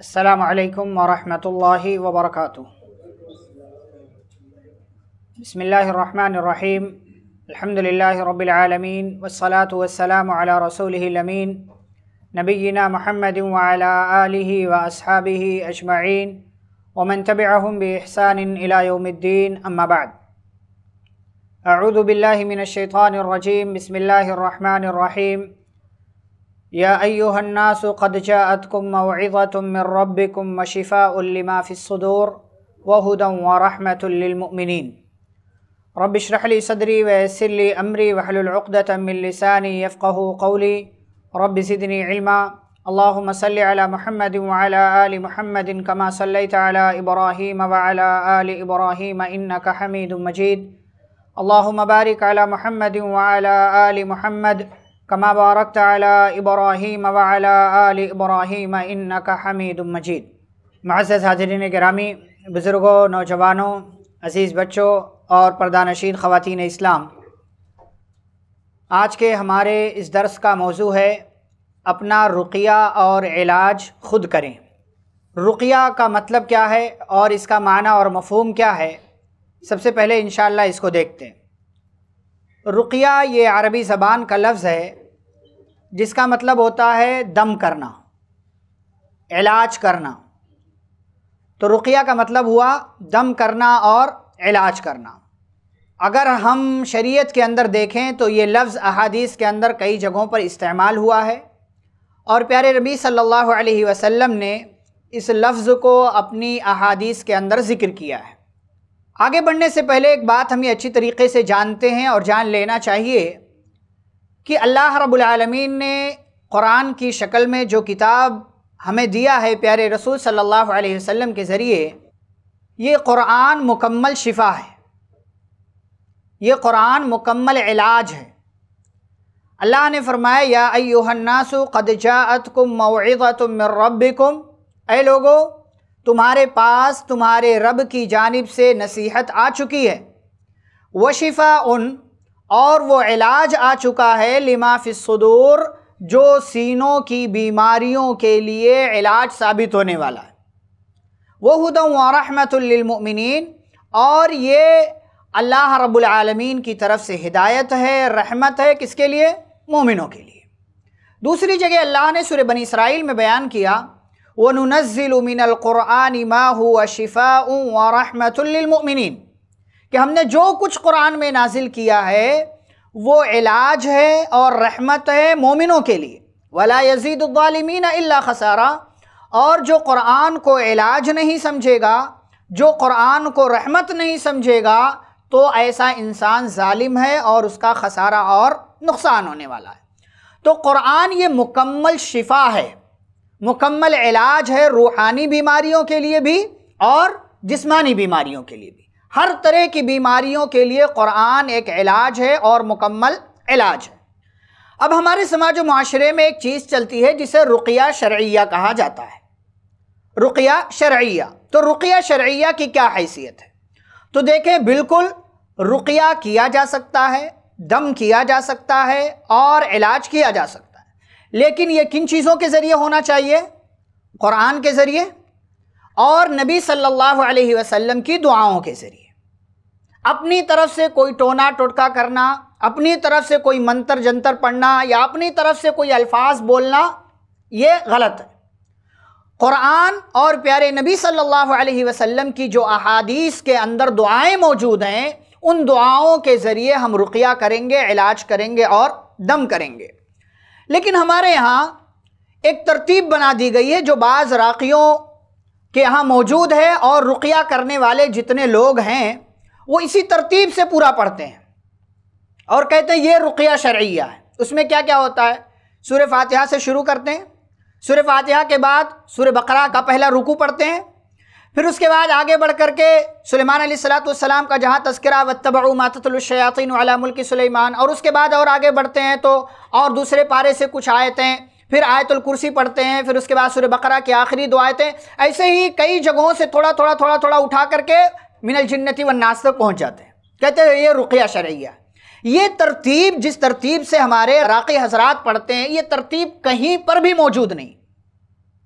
السلام عليكم ورحمة الله وبركاته بسم الله الرحمن الرحيم الحمد لله رب العالمين والصلاة والسلام على رسوله الأمين نبينا محمد وعلى آله وأصحابه أجمعين ومن تبعهم بإحسان إلى يوم الدين أما بعد أعوذ بالله من الشيطان الرجيم بسم الله الرحمن الرحيم يا أيها الناس قد جاءتكم موعظة من ربكم وشفاء لما في الصدور وهدى ورحمة للمؤمنين رب اشرح لي صدري ويسر لي أمري واحلل عقدة من لساني يفقه قولي رب زدني علما اللهم صل على محمد وعلى آل محمد كما صليت على إبراهيم وعلى آل إبراهيم إنك حميد مجيد اللهم بارك على محمد وعلى آل محمد कमा बारक इब्राहिम आल इब्राहिम इन्ना का हमीद मजीद माज हाजरीन ग्रामी बुज़ुर्गों नौजवानों अज़ीज़ बच्चों और परदानशीन ख़वान इस्लाम आज के हमारे इस दर्स का मौजू है अपना रुकिया और इलाज ख़ुद करें रुकिया का मतलब क्या है और इसका माना और मफहम क्या है सबसे पहले इन इसको देखते हैं रुकिया ये अरबी ज़बान का लफ्ज़ है जिसका मतलब होता है दम करना इलाज करना तो रुकिया का मतलब हुआ दम करना और इलाज करना अगर हम शरीयत के अंदर देखें तो ये लफ्ज़ अहादीस के अंदर कई जगहों पर इस्तेमाल हुआ है और प्यारे रबी सल्लल्लाहु अलैहि वसल्लम ने इस लफ्ज़ को अपनी अहादीस के अंदर ज़िक्र किया है आगे बढ़ने से पहले एक बात हमें अच्छी तरीके से जानते हैं और जान लेना चाहिए कि अल्लाह रबालमीन ने क़ुरान की शक्ल में जो किताब हमें दिया है प्यारे रसूल सल्लल्लाहु अलैहि वसल्लम के ज़रिए ये क़ुरान मुकम्मल शिफा है ये क़ुरान मुकम्मल इलाज है अल्लाह ने फरमाया या अयोहन्नासु कदजात कुम मौतम रबिकुम ए लोगो तुम्हारे पास तुम्हारे रब की जानब से नसीहत आ चुकी है व शिफा उन और वो इलाज आ चुका है लिमाफिसदूर जो सीनों की बीमारियों के लिए इलाज साबित होने वाला है वह हदम वरहमतमिन और ये अल्लाह रबालमीन की तरफ से हिदायत है रहमत है किसके लिए मोमिनों के लिए दूसरी जगह अल्लाह ने सुर बन इसराइल में बयान किया व नज़िलमिनक़ुरआन माह शिफ़ा वरहमतमिन कि हमने जो कुछ कुरान में नाजिल किया है वो इलाज है और रहमत है मोमिनों के लिए वला यजीदालमीन अल्ला खसारा और जो कुरान को इलाज नहीं समझेगा जो कुरान को रहमत नहीं समझेगा तो ऐसा इंसान ालिम है और उसका खसारा और नुकसान होने वाला है तो कुरान ये मुकम्मल शिफा है मुकम्मल इलाज है रूहानी बीमारियों के लिए भी और जिस्मानी बीमारियों के लिए भी हर तरह की बीमारियों के लिए क़ुरान एक इलाज है और मुकम्मल इलाज है अब हमारे समाज व माशरे में एक चीज़ चलती है जिसे रुकिया शरिया कहा जाता है रुकिया शर्या तो रुकिया शरिया की क्या हैसियत है तो देखें बिल्कुल रुकिया किया जा सकता है दम किया जा सकता है और इलाज किया जा सकता है लेकिन ये किन चीज़ों के ज़रिए होना चाहिए क़ुरान के ज़रिए और नबी सल्लल्लाहु अलैहि वसल्लम की दुआओं के ज़रिए अपनी तरफ से कोई टोना टोटका करना अपनी तरफ से कोई मंतर जंतर पढ़ना या अपनी तरफ से कोई अल्फाज बोलना ये गलत है क़ुरान और प्यारे नबी सल्लल्लाहु अलैहि वसल्लम की जो अहादीस के अंदर दुआएं मौजूद हैं उन दुआओं के ज़रिए हम रुकिया करेंगे इलाज करेंगे और दम करेंगे लेकिन हमारे यहाँ एक तरतीब बना दी गई है जो बाज़ राखियों कि यहाँ मौजूद है और रुकिया करने वाले जितने लोग हैं वो इसी तरतीब से पूरा पढ़ते हैं और कहते हैं ये रुकिया शरिया है उसमें क्या क्या होता है सूर्य फातिहा से शुरू करते हैं सूर्य फातिहा के बाद सूर्य बकरा का पहला रुकू पढ़ते हैं फिर उसके बाद आगे बढ़ करके सलेमान सलाम का जहाँ तस्करा वतबा मातलशयातिन मुल्क सलेमान और उसके बाद और आगे बढ़ते हैं तो और दूसरे पारे से कुछ आयतें फिर आयतुल कुर्सी पढ़ते हैं फिर उसके बाद सूर्य बकरा की आखिरी दो आयतें ऐसे ही कई जगहों से थोड़ा थोड़ा थोड़ा थोड़ा उठा करके मिनल जन्नति व नास्त तक पहुँच जाते हैं कहते हैं ये रुकिया शरैया ये तरतीब जिस तरतीब से हमारे राक़ी हजरात पढ़ते हैं ये तरतीब कहीं पर भी मौजूद नहीं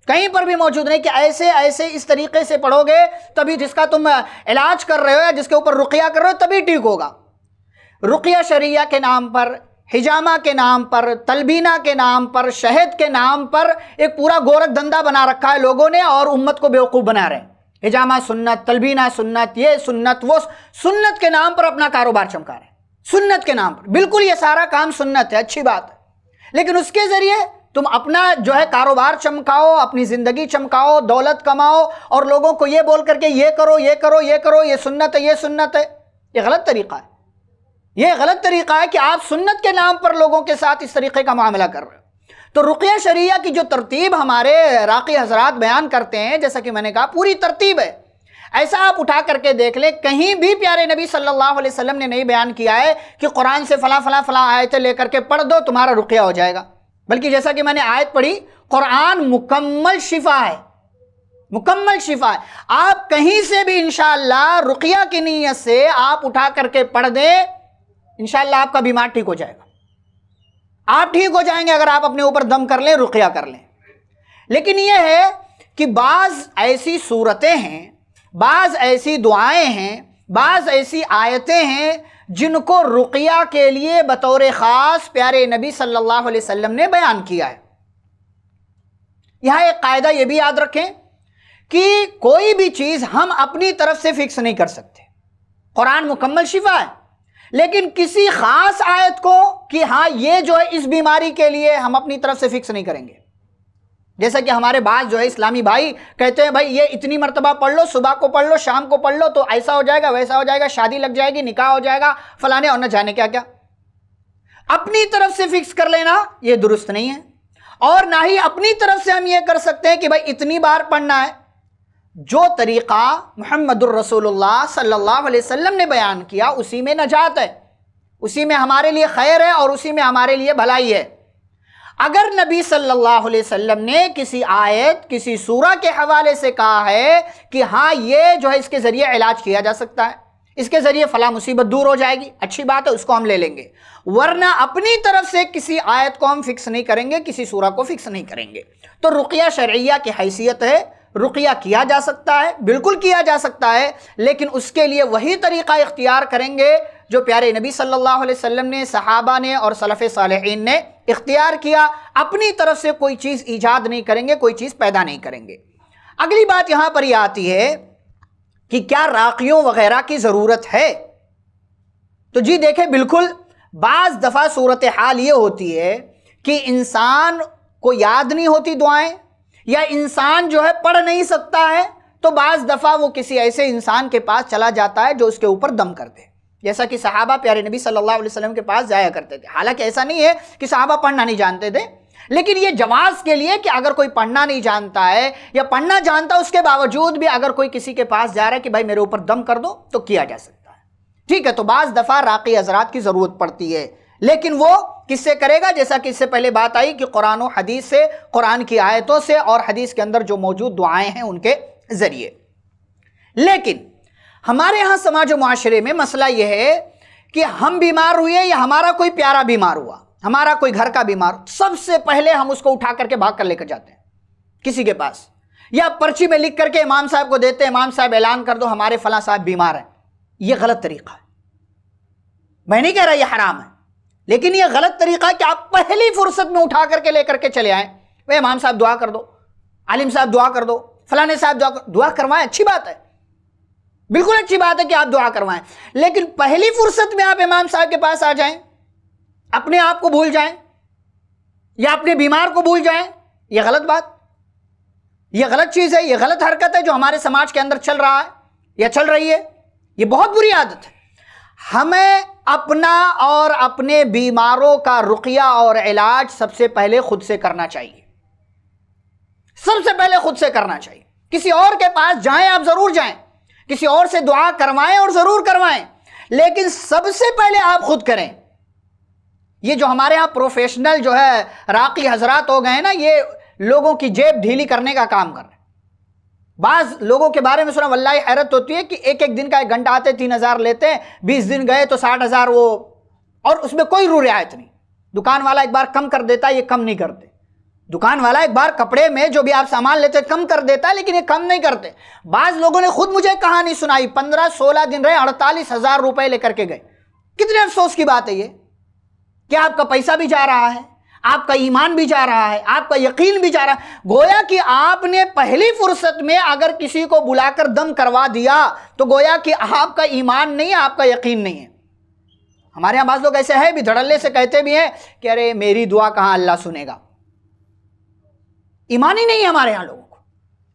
कहीं पर भी मौजूद नहीं कि ऐसे ऐसे इस तरीके से पढ़ोगे तभी जिसका तुम इलाज कर रहे हो या जिसके ऊपर रुकिया कर रहे हो तभी ठीक होगा रुकिया शरिया के नाम पर हिजामा के नाम पर तलबीना के नाम पर शहद के नाम पर एक पूरा गोरख धंधा बना रखा है लोगों ने और उम्मत को बेवकूफ़ बना रहे हैं हिजामा सुन्नत तलबीना सुन्नत ये सुन्नत वो सुन्नत के नाम पर अपना कारोबार चमका रहे सुन्नत के नाम पर बिल्कुल ये सारा काम सुन्नत है अच्छी बात है लेकिन उसके ज़रिए तुम अपना जो है कारोबार चमकाओ अपनी ज़िंदगी चमकाओ दौलत कमाओ और लोगों को ये बोल करके ये करो ये करो ये करो ये सुन्नत है ये सुन्नत है ये गलत तरीका है ये गलत तरीका है कि आप सुन्नत के नाम पर लोगों के साथ इस तरीके का मामला कर रहे हो तो रुकिया शरिया की जो तरतीब हमारे राक़ी हजरात बयान करते हैं जैसा कि मैंने कहा पूरी तरतीब है ऐसा आप उठा करके देख लें कहीं भी प्यारे नबी सल्लल्लाहु अलैहि वसल्लम ने नहीं बयान किया है कि कुरान से फ़ला फ़ला फ़ला आयतें लेकर के पढ़ दो तुम्हारा रुकिया हो जाएगा बल्कि जैसा कि मैंने आयत पढ़ी कुरान मुकम्मल शिफा है मुकम्मल शिफा है आप कहीं से भी इन रुकिया की नीयत से आप उठा करके पढ़ दें इनशाला आपका बीमार ठीक हो जाएगा आप ठीक हो जाएंगे अगर आप अपने ऊपर दम कर लें रुकिया कर लें लेकिन यह है कि बाज़ ऐसी सूरतें हैं बाज़ ऐसी दुआएं हैं बाज़ ऐसी आयतें हैं जिनको रुकिया के लिए बतौर ख़ास प्यारे नबी सल्लल्लाहु अलैहि वसल्लम ने बयान किया है यहाँ एक कायदा ये भी याद रखें कि कोई भी चीज़ हम अपनी तरफ से फ़िक्स नहीं कर सकते कुरान मुकम्मल शिफा है लेकिन किसी खास आयत को कि हाँ ये जो है इस बीमारी के लिए हम अपनी तरफ से फिक्स नहीं करेंगे जैसा कि हमारे बाद जो है इस्लामी भाई कहते हैं भाई ये इतनी मरतबा पढ़ लो सुबह को पढ़ लो शाम को पढ़ लो तो ऐसा हो जाएगा वैसा हो जाएगा शादी लग जाएगी निकाह हो जाएगा फलाने और न जाने क्या क्या अपनी तरफ से फिक्स कर लेना ये दुरुस्त नहीं है और ना ही अपनी तरफ से हम ये कर सकते हैं कि भाई इतनी बार पढ़ना है जो तरीक़ा मोहम्मद रसूलुल्लाह सल्लल्लाहु अलैहि वसल्लम ने बयान किया उसी में नजात है उसी में हमारे लिए खैर है और उसी में हमारे लिए भलाई है अगर नबी सल्लल्लाहु अलैहि वसल्लम ने किसी आयत किसी सूरा के हवाले से कहा है कि हाँ ये जो है इसके ज़रिए इलाज किया जा सकता है इसके ज़रिए फ़ला मुसीबत दूर हो जाएगी अच्छी बात है उसको हम ले लेंगे वरना अपनी तरफ से किसी आयत को हम फिक्स नहीं करेंगे किसी सूरा को फिक्स नहीं करेंगे तो रुकिया शर्या की हैसियत है रुकिया किया जा सकता है बिल्कुल किया जा सकता है लेकिन उसके लिए वही तरीक़ा इख्तियार करेंगे जो प्यारे नबी सल्लल्लाहु अलैहि वसल्लम ने सहाबा ने और सलफ़ सालहीन ने इख्तियार किया अपनी तरफ से कोई चीज़ ईजाद नहीं करेंगे कोई चीज़ पैदा नहीं करेंगे अगली बात यहाँ पर यह आती है कि क्या राखियों वगैरह की ज़रूरत है तो जी देखें बिल्कुल बाज़ दफ़ा सूरत हाल ये होती है कि इंसान को याद नहीं होती दुआएं या इंसान जो है पढ़ नहीं सकता है तो बाज दफ़ा वो किसी ऐसे इंसान के पास चला जाता है जो उसके ऊपर दम कर दे जैसा कि साहबा प्यारे नबी सल्लल्लाहु अलैहि वसल्लम के पास जाया करते थे हालांकि ऐसा नहीं है कि साहबा पढ़ना नहीं जानते थे लेकिन ये जवाब के लिए कि अगर कोई पढ़ना नहीं जानता है या पढ़ना जानता उसके बावजूद भी अगर कोई किसी के पास जा रहा है कि भाई मेरे ऊपर दम कर दो तो किया जा सकता है ठीक है तो बाज़ दफ़ा राक़ी हजरात की ज़रूरत पड़ती है लेकिन वो किससे करेगा जैसा कि इससे पहले बात आई कि कुरान और हदीस से कुरान की आयतों से और हदीस के अंदर जो मौजूद दुआएं हैं उनके ज़रिए लेकिन हमारे यहां समाज और माशरे में मसला यह है कि हम बीमार हुए या हमारा कोई प्यारा बीमार हुआ हमारा कोई घर का बीमार सबसे पहले हम उसको उठा करके भाग कर लेकर जाते हैं किसी के पास या पर्ची में लिख करके इमाम साहब को देते हैं इमाम साहब ऐलान कर दो हमारे फला साहब बीमार हैं यह गलत तरीका है मैं नहीं कह रहा यह हराम है लेकिन यह गलत तरीका है कि आप पहली फुर्सत में उठा करके लेकर के चले आए वे इमाम साहब दुआ कर दो आलिम साहब दुआ कर दो फलाने साहब दुआ कर दुआ करवाएं अच्छी बात है बिल्कुल अच्छी बात है कि आप दुआ करवाएं लेकिन पहली फुर्सत में आप इमाम साहब के पास आ जाएं अपने आप को भूल जाएं या अपने बीमार को भूल जाएं यह गलत बात यह गलत चीज़ है यह गलत हरकत है जो हमारे समाज के अंदर चल रहा है या चल रही है यह बहुत बुरी आदत है हमें अपना और अपने बीमारों का रुकिया और इलाज सबसे पहले खुद से करना चाहिए सबसे पहले खुद से करना चाहिए किसी और के पास जाएं आप जरूर जाएं किसी और से दुआ करवाएं और जरूर करवाएं लेकिन सबसे पहले आप खुद करें ये जो हमारे यहाँ प्रोफेशनल जो है राकी हजरात हो गए ना ये लोगों की जेब ढीली करने का काम कर रहे हैं बाज लोगों के बारे में सुना वल्ला हैरत होती है कि एक एक दिन का एक घंटा आते तीन हज़ार लेते हैं बीस दिन गए तो साठ हज़ार वो और उसमें कोई रू रियायत नहीं दुकान वाला एक बार कम कर देता है ये कम नहीं करते दुकान वाला एक बार कपड़े में जो भी आप सामान लेते कम कर देता है लेकिन ये कम नहीं करते बाज लोगों ने खुद मुझे कहानी सुनाई पंद्रह सोलह दिन रहे अड़तालीस हज़ार रुपये लेकर के गए कितने अफसोस की बात है ये क्या आपका पैसा भी जा रहा है आपका ईमान भी जा रहा है आपका यकीन भी जा रहा है गोया कि आपने पहली फुर्सत में अगर किसी को बुलाकर दम करवा दिया तो गोया कि आपका ईमान नहीं है आपका यकीन नहीं है हमारे यहाँ बाज़ लोग ऐसे हैं भी धड़ल्ले से कहते भी हैं कि अरे मेरी दुआ कहाँ अल्लाह सुनेगा ईमान ही नहीं है हमारे यहाँ लोग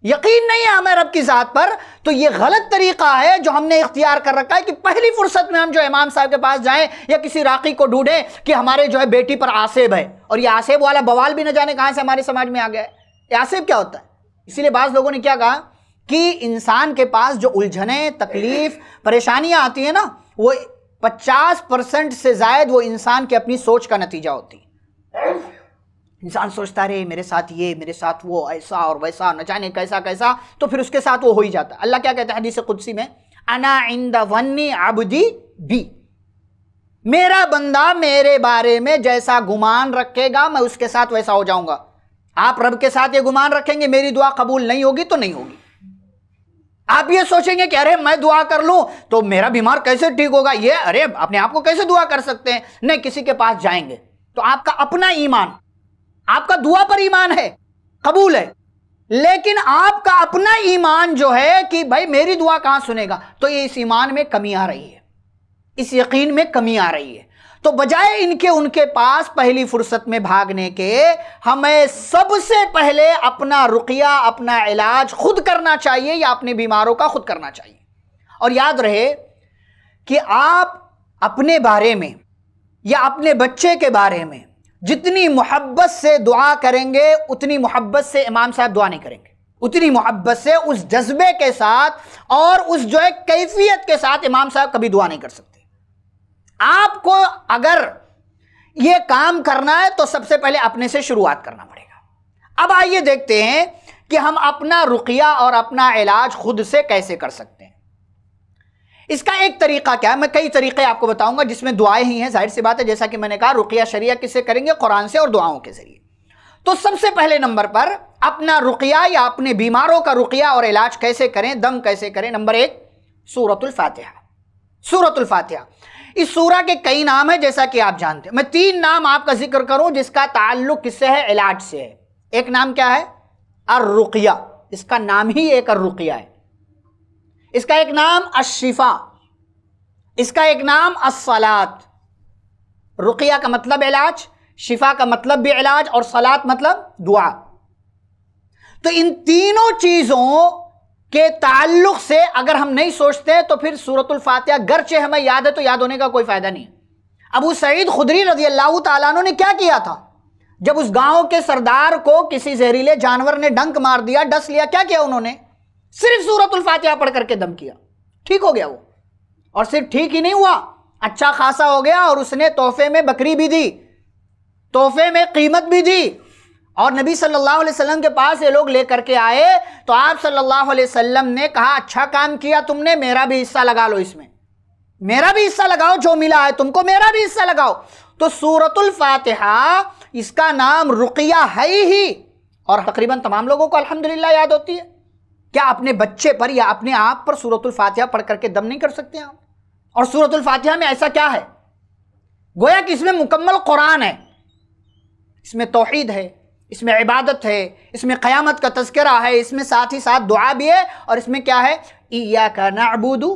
यकीन नहीं है हमें रब की ज़ात पर तो ये गलत तरीका है जो हमने इख्तियार कर रखा है कि पहली फुर्सत में हम जो इमाम साहब के पास जाएं या किसी राखी को ढूंढें कि हमारे जो है बेटी पर आसेब है और ये आसेब वाला बवाल भी न जाने कहाँ से हमारे समाज में आ गया है आसेब क्या होता है इसीलिए बाज़ लोगों ने क्या कहा कि इंसान के पास जो उलझने तकलीफ परेशानियाँ आती हैं ना वो पचास परसेंट से जायद वो इंसान की अपनी सोच का नतीजा होती है इंसान सोचता रहे मेरे साथ ये मेरे साथ वो ऐसा और वैसा न जाने कैसा कैसा तो फिर उसके साथ वो हो ही जाता अल्लाह क्या कहता है हदीस कुदसी में अना इन द वन्नी बी मेरा बंदा मेरे बारे में जैसा गुमान रखेगा मैं उसके साथ वैसा हो जाऊंगा आप रब के साथ ये गुमान रखेंगे मेरी दुआ कबूल नहीं होगी तो नहीं होगी आप ये सोचेंगे कि अरे मैं दुआ कर लूं तो मेरा बीमार कैसे ठीक होगा ये अरे अपने आप को कैसे दुआ कर सकते हैं नहीं किसी के पास जाएंगे तो आपका अपना ईमान आपका दुआ पर ईमान है कबूल है लेकिन आपका अपना ईमान जो है कि भाई मेरी दुआ कहां सुनेगा तो ये इस ईमान में कमी आ रही है इस यकीन में कमी आ रही है तो बजाय इनके उनके पास पहली फुर्सत में भागने के हमें सबसे पहले अपना रुकिया अपना इलाज खुद करना चाहिए या अपने बीमारों का खुद करना चाहिए और याद रहे कि आप अपने बारे में या अपने बच्चे के बारे में जितनी मोहब्बत से दुआ करेंगे उतनी मोहब्बत से इमाम साहब दुआ नहीं करेंगे उतनी मोहब्बत से उस जज्बे के साथ और उस जो है कैफियत के साथ इमाम साहब कभी दुआ नहीं कर सकते आपको अगर ये काम करना है तो सबसे पहले अपने से शुरुआत करना पड़ेगा अब आइए देखते हैं कि हम अपना रुकिया और अपना इलाज खुद से कैसे कर सकते इसका एक तरीका क्या है मैं कई तरीके आपको बताऊंगा जिसमें दुआएं ही हैं जाहिर सी बात है जैसा कि मैंने कहा रुकिया शरिया किससे करेंगे कुरान से और दुआओं के जरिए तो सबसे पहले नंबर पर अपना रुकिया या अपने बीमारों का रुकिया और इलाज कैसे करें दम कैसे करें नंबर एक सूरतुल फातिहा सूरतुल फातिहा इस सूरा के कई नाम है जैसा कि आप जानते हैं मैं तीन नाम आपका जिक्र करूं जिसका ताल्लुक किससे है इलाज से है एक नाम क्या है अर रुकिया इसका नाम ही एक अर रुकिया है इसका एक नाम अशिफा इसका एक नाम असलात रुकिया का मतलब इलाज शिफा का मतलब भी इलाज और सलात मतलब दुआ तो इन तीनों चीज़ों के ताल्लुक से अगर हम नहीं सोचते तो फिर सूरतुल फातिहा गरचे हमें याद है तो याद होने का कोई फ़ायदा नहीं अबू सईद खुदरी रजी अल्लाह तु ने क्या किया था जब उस गांव के सरदार को किसी जहरीले जानवर ने डंक मार दिया डस लिया क्या किया उन्होंने सिर्फ सूरत फातिहा पढ़ करके दम किया ठीक हो गया वो और सिर्फ ठीक ही नहीं हुआ अच्छा खासा हो गया और उसने तोहफे में बकरी भी दी तोहफे में कीमत भी दी और नबी सल्लल्लाहु अलैहि वसल्लम के पास ये लोग लेकर के आए तो आप सल्लल्लाहु अलैहि वसल्लम ने कहा अच्छा काम किया तुमने मेरा भी हिस्सा लगा लो इसमें मेरा भी हिस्सा लगाओ जो मिला है तुमको मेरा भी हिस्सा लगाओ तो सूरतुल फातिहा इसका नाम रुकिया है ही और तकरीबन तमाम लोगों को अलहमदिल्ला याद होती है क्या अपने बच्चे पर या अपने आप पर सूरतुल फातिहा पढ़ करके दम नहीं कर सकते आप और सूरतुल फातिहा में ऐसा क्या है गोया कि इसमें मुकम्मल कुरान है इसमें तोहद है इसमें इबादत है इसमें क़यामत का तस्करा है इसमें साथ ही साथ दुआ भी है और इसमें क्या है ईया का नबूदू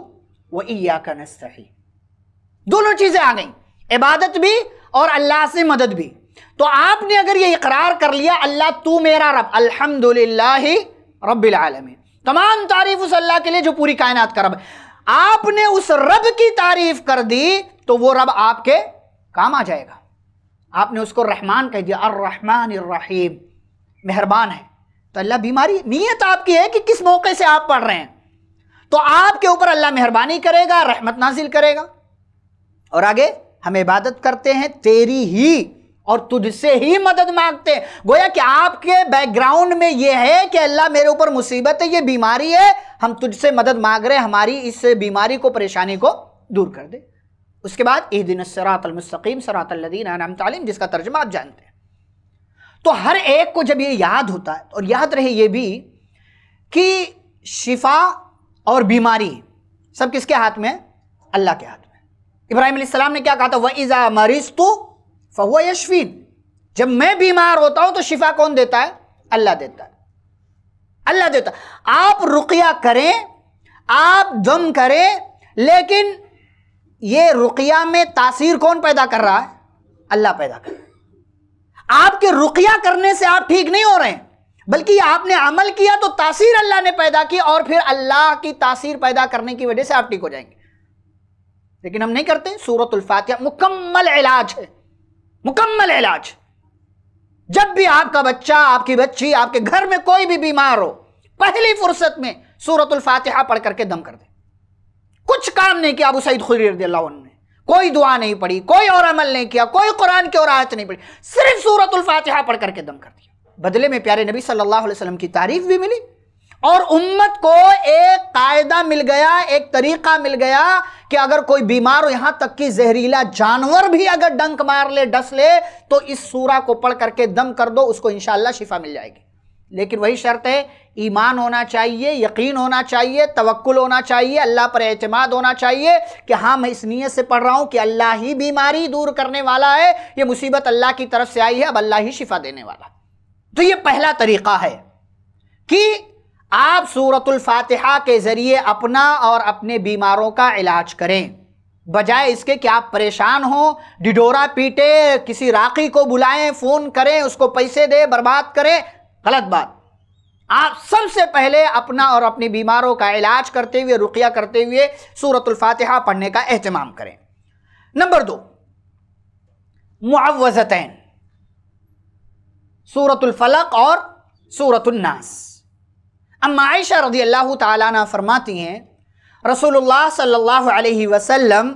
व ईया का नस्ती दोनों चीज़ें आ गई इबादत भी और अल्लाह से मदद भी तो आपने अगर ये इकरार कर लिया अल्लाह तू मेरा रब अल्हम्दुलिल्लाह रबालमी तमाम तारीफ उस अल्लाह के लिए जो पूरी कायनात का रब आपने उस रब की तारीफ कर दी तो वो रब आपके काम आ जाएगा आपने उसको रहमान कह दिया अर्रहमान रहीम मेहरबान है तो अल्लाह बीमारी नीयत आपकी है कि किस मौके से आप पढ़ रहे हैं तो आपके ऊपर अल्लाह मेहरबानी करेगा रहमत नाजिल करेगा और आगे हम इबादत करते हैं तेरी ही और तुझसे ही मदद मांगते हैं गोया कि आपके बैकग्राउंड में यह है कि अल्लाह मेरे ऊपर मुसीबत है ये बीमारी है हम तुझसे मदद मांग रहे हैं हमारी इस बीमारी को परेशानी को दूर कर दे उसके बाद एक दिन सरातलमस्तकीम सरातलदीन आनाम तालीम जिसका तर्जमा आप जानते हैं तो हर एक को जब ये याद होता है और याद रहे ये भी कि शिफा और बीमारी सब किसके हाथ में अल्लाह के हाथ में इब्राहिम ने क्या कहा था वह इज़ा मरीज तो फहुआ यशफीन जब मैं बीमार होता हूं तो शिफा कौन देता है अल्लाह देता है अल्लाह देता है आप रुकिया करें आप दम करें लेकिन ये रुकिया में तासीर कौन पैदा कर रहा है अल्लाह पैदा कर रहा है आपके रुकिया करने से आप ठीक नहीं हो रहे हैं बल्कि आपने अमल किया तो तासीर अल्लाह ने पैदा की और फिर अल्लाह की तासीर पैदा करने की वजह से आप ठीक हो जाएंगे लेकिन हम नहीं करते सूरतुल्फातिहा मुकम्मल इलाज है मुकम्मल इलाज जब भी आपका बच्चा आपकी बच्ची आपके घर में कोई भी बीमार हो पहली फुर्सत में सूरतुल फातिहा पढ़ करके दम कर दे कुछ काम नहीं किया अबू सईद खुरी ने कोई दुआ नहीं पड़ी कोई और अमल नहीं किया कोई कुरान की और आयत नहीं पड़ी सिर्फ सूरतुल फातिहा पढ़ करके दम कर दिया बदले में प्यारे नबी सल्लल्लाहु अलैहि वसल्लम की तारीफ भी मिली और उम्मत को एक कायदा मिल गया एक तरीका मिल गया कि अगर कोई बीमार हो यहां तक कि जहरीला जानवर भी अगर डंक मार ले डस ले तो इस सूरा को पढ़ करके दम कर दो उसको इंशाला शिफा मिल जाएगी लेकिन वही शर्त है ईमान होना चाहिए यकीन होना चाहिए तवक्ल होना चाहिए अल्लाह पर अतमाद होना चाहिए कि हाँ मैं इस नीयत से पढ़ रहा हूँ कि अल्लाह ही बीमारी दूर करने वाला है ये मुसीबत अल्लाह की तरफ से आई है अब अल्लाह ही शिफा देने वाला तो ये पहला तरीका है कि आप सूरतुल फातिहा के ज़रिए अपना और अपने बीमारों का इलाज करें बजाय इसके कि आप परेशान हो डिडोरा पीटे किसी राखी को बुलाएं फ़ोन करें उसको पैसे दें बर्बाद करें गलत बात आप सबसे पहले अपना और अपने बीमारों का इलाज करते हुए रुकिया करते हुए सूरतुल फातिहा पढ़ने का अहतमाम करें नंबर दो मुआवजतैन सूरतुल फलक और सूरतुल नास अम्मा आयशा रदी अल्लाह ताला फरमाती हैं रसूलुल्लाह सल्लल्लाहु अलैहि वसल्लम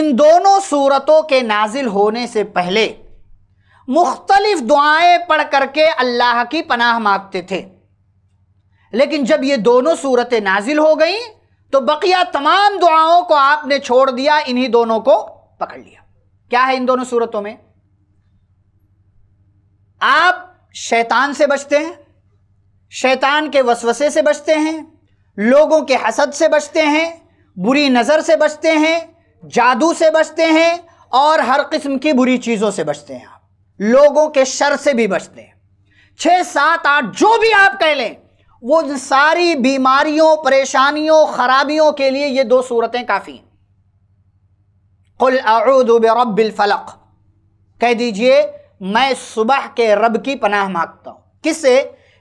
इन दोनों सूरतों के नाजिल होने से पहले मुख्तलिफ दुआएं पढ़ करके अल्लाह की पनाह मांगते थे लेकिन जब ये दोनों सूरतें नाजिल हो गई तो बकिया तमाम दुआओं को आपने छोड़ दिया इन्हीं दोनों को पकड़ लिया क्या है इन दोनों सूरतों में आप शैतान से बचते हैं शैतान के वसवसे से बचते हैं लोगों के हसद से बचते हैं बुरी नज़र से बचते हैं जादू से बचते हैं और हर किस्म की बुरी चीज़ों से बचते हैं आप लोगों के शर से भी बचते हैं छः सात आठ जो भी आप कह लें वो सारी बीमारियों परेशानियों खराबियों के लिए ये दो सूरतें काफ़ी हैं कुल फलक कह दीजिए मैं सुबह के रब की पनाह मांगता हूँ किससे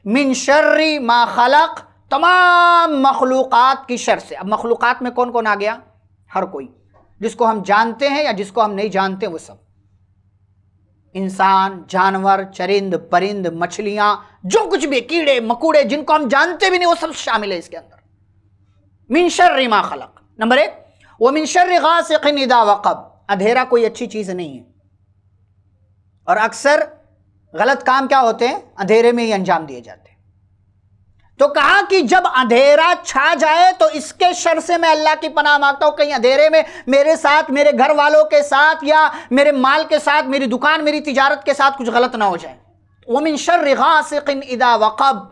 मिन शर्री मा खलक तमाम मखलूक़ की शर से अब मखलूक़ में कौन कौन आ गया हर कोई जिसको हम जानते हैं या जिसको हम नहीं जानते वो सब इंसान जानवर चरिंद परिंद मछलियाँ जो कुछ भी कीड़े मकूड़े जिनको हम जानते भी नहीं वो सब शामिल है इसके अंदर मिनशर मा खलक नंबर एक वो मिनशर गासिदा वकब अंधेरा कोई अच्छी चीज़ नहीं है और अक्सर गलत काम क्या होते हैं अंधेरे में ही अंजाम दिए जाते हैं तो कहा कि जब अंधेरा छा जाए तो इसके शर से मैं अल्लाह की पनाह मांगता हूं कहीं अंधेरे में मेरे साथ मेरे घर वालों के साथ या मेरे माल के साथ मेरी दुकान मेरी तिजारत के साथ कुछ गलत ना हो जाए ओमिन शर गासिकिन इदा वक़ब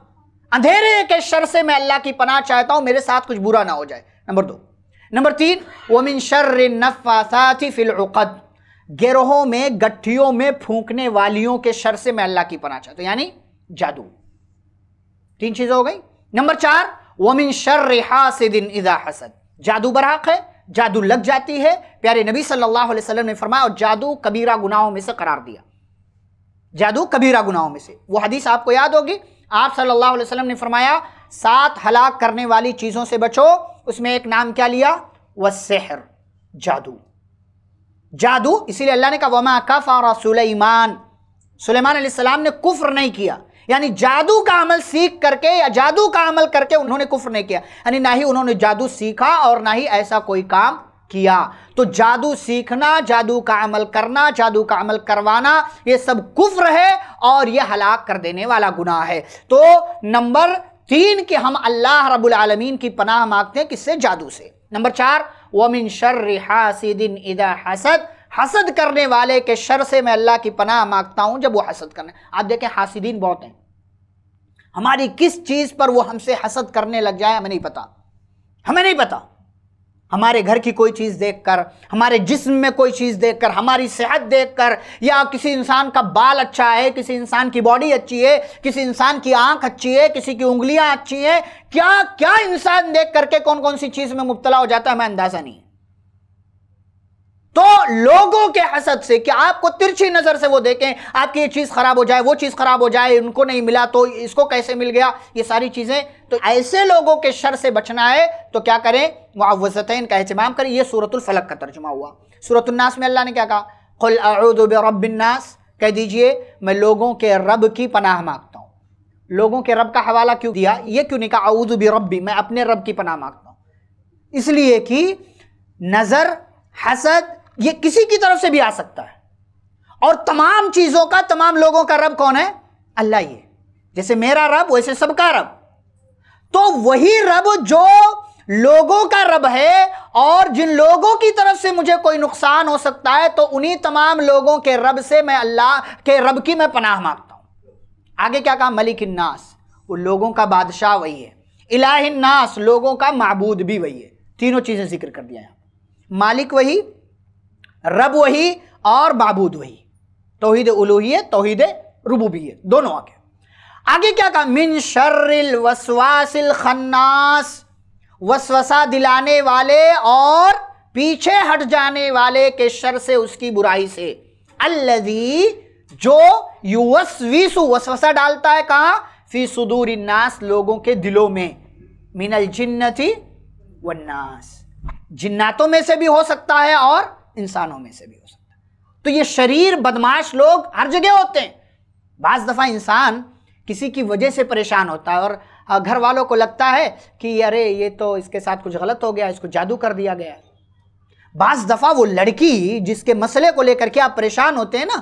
अंधेरे के शर से मैं अल्लाह की पनाह चाहता हूं मेरे साथ कुछ बुरा ना हो जाए नंबर दो नंबर तीन वमिन शर नफ़ासाथी फ़िलुक़द गिरोहों में गठियों में फूंकने वालियों के शर से मैं अल्लाह की पना चाहता यानी जादू तीन चीजें हो गई नंबर चार वमिन शर दिन इजा हसद जादू बराक है जादू लग जाती है प्यारे नबी सल्लल्लाहु अलैहि वसल्लम ने फरमाया और जादू कबीरा गुनाहों में से करार दिया जादू कबीरा गुनाहों में से वो हदीस आपको याद होगी आप सल्लल्लाहु अलैहि वसल्लम ने फरमाया सात हलाक करने वाली चीज़ों से बचो उसमें एक नाम क्या लिया वह सहर जादू जादू इसीलिए अल्लाह ने कहा वमा कफ़ारा सुलेमान सुलेमान सलाम ने कुफ्र नहीं किया यानी जादू का अमल सीख करके या जादू का अमल करके उन्होंने कुफ्र नहीं किया यानी ना ही उन्होंने जादू सीखा और ना ही ऐसा कोई काम किया तो जादू सीखना जादू का अमल करना जादू का अमल करवाना ये सब कुफ्र है और ये हलाक कर देने वाला गुनाह है तो नंबर तीन के हम अल्लाह रबुल आलमीन की पनाह मांगते हैं किससे जादू से नंबर चार वमिन शर्र हासिदिन इदा हसद हसद करने वाले के शर से मैं अल्लाह की पनाह मांगता हूँ जब वो हसद करने आप देखें हासिदीन बहुत हैं हमारी किस चीज़ पर वो हमसे हसद करने लग जाए हमें नहीं पता हमें नहीं पता हमारे घर की कोई चीज़ देखकर हमारे जिस्म में कोई चीज़ देखकर हमारी सेहत देखकर या किसी इंसान का बाल अच्छा है किसी इंसान की बॉडी अच्छी है किसी इंसान की आंख अच्छी है किसी की उंगलियां अच्छी हैं क्या क्या इंसान देख करके कौन कौन सी चीज़ में मुबतला हो जाता है हमें अंदाज़ा नहीं है तो लोगों के हसद से कि आपको तिरछी नजर से वो देखें आपकी ये चीज खराब हो जाए वो चीज खराब हो जाए उनको नहीं मिला तो इसको कैसे मिल गया ये सारी चीजें तो ऐसे लोगों के शर से बचना है तो क्या करें मुआवजतन का अहतमाम करें यह सूरतुल्फलक का तर्जुमा हुआ सूरतुल्नास में अल्लाह ने क्या कहा खुल कह दीजिए मैं लोगों के रब की पनाह मांगता हूँ लोगों के रब का हवाला क्यों दिया ये क्यों नहीं कहा आउद रबी मैं अपने रब की पनाह मांगता हूँ इसलिए कि नज़र हसद ये किसी की तरफ से भी आ सकता है और तमाम चीज़ों का तमाम लोगों का रब कौन है अल्लाह ये जैसे मेरा रब वैसे सबका रब तो वही रब जो लोगों का रब है और जिन लोगों की तरफ से मुझे कोई नुकसान हो सकता है तो उन्हीं तमाम लोगों के रब से मैं अल्लाह के रब की मैं पनाह मांगता हूं आगे क्या कहा मलिक नास वो लोगों का बादशाह वही है इलाहिन नास लोगों का मबूद भी वही है तीनों चीज़ें जिक्र कर दिया है मालिक वही रब वही और बाबूद वही तोहिद उलूहियत तोहद रबूबियत दोनों आगे आगे क्या कहा मिन शर्रिल वसवासिल खन्नास वसवसा दिलाने वाले और पीछे हट जाने वाले के शर से उसकी बुराई से अल्लजी जो युवस्वीसु वसवसा डालता है कहा फी सुदूर नास लोगों के दिलों में मिनल थी वन्नास जिन्नातों में से भी हो सकता है और इंसानों में से भी हो सकता है तो ये शरीर बदमाश लोग हर जगह होते हैं बाज़ दफ़ा इंसान किसी की वजह से परेशान होता है और घर वालों को लगता है कि अरे ये तो इसके साथ कुछ गलत हो गया इसको जादू कर दिया गया है बाज़ दफ़ा वो लड़की जिसके मसले को लेकर के आप परेशान होते हैं ना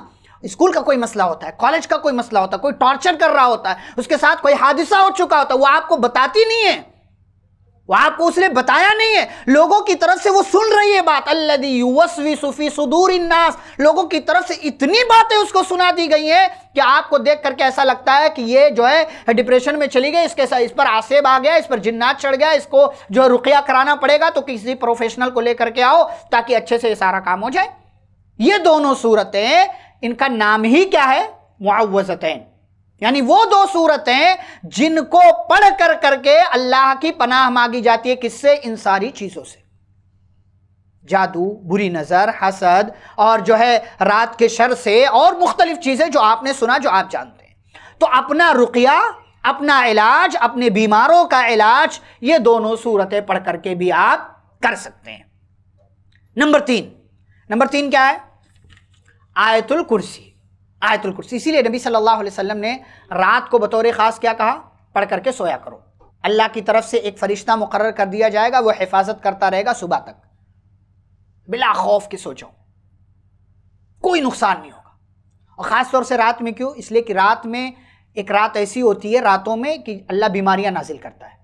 स्कूल का कोई मसला होता है कॉलेज का कोई मसला होता है कोई टॉर्चर कर रहा होता है उसके साथ कोई हादसा हो चुका होता है वो आपको बताती नहीं है वह आपको उसने बताया नहीं है लोगों की तरफ से वो सुन रही है बात अल्लदी युवस्वी सूफी सुदूर इन्नास लोगों की तरफ से इतनी बातें उसको सुना दी गई हैं कि आपको देख करके ऐसा लगता है कि ये जो है डिप्रेशन में चली गई इसके साथ इस पर आसेब आ गया इस पर जिन्नात चढ़ गया इसको जो रुकिया कराना पड़ेगा तो किसी प्रोफेशनल को लेकर के आओ ताकि अच्छे से ये सारा काम हो जाए ये दोनों सूरतें इनका नाम ही क्या है मुआवजतें यानी वो दो सूरतें जिनको पढ़ कर करके अल्लाह की पनाह मांगी जाती है किससे इन सारी चीज़ों से जादू बुरी नज़र हसद और जो है रात के शर से और मुख्तलिफ़ चीज़ें जो आपने सुना जो आप जानते हैं तो अपना रुकिया अपना इलाज अपने बीमारों का इलाज ये दोनों सूरतें पढ़ करके भी आप कर सकते हैं नंबर तीन नंबर तीन क्या है आयतुल कुर्सी आयतुल कुर्सी इसीलिए नबी सल्लल्लाहु अलैहि वसल्लम ने रात को बतौर ख़ास क्या कहा पढ़ करके सोया करो अल्लाह की तरफ से एक फ़रिश्ता मुकर कर दिया जाएगा वह हिफाजत करता रहेगा सुबह तक बिला खौफ के सोचो कोई नुकसान नहीं होगा और ख़ास तौर से रात में क्यों इसलिए कि रात में एक रात ऐसी होती है रातों में कि अल्लाह बीमारियां नाजिल करता है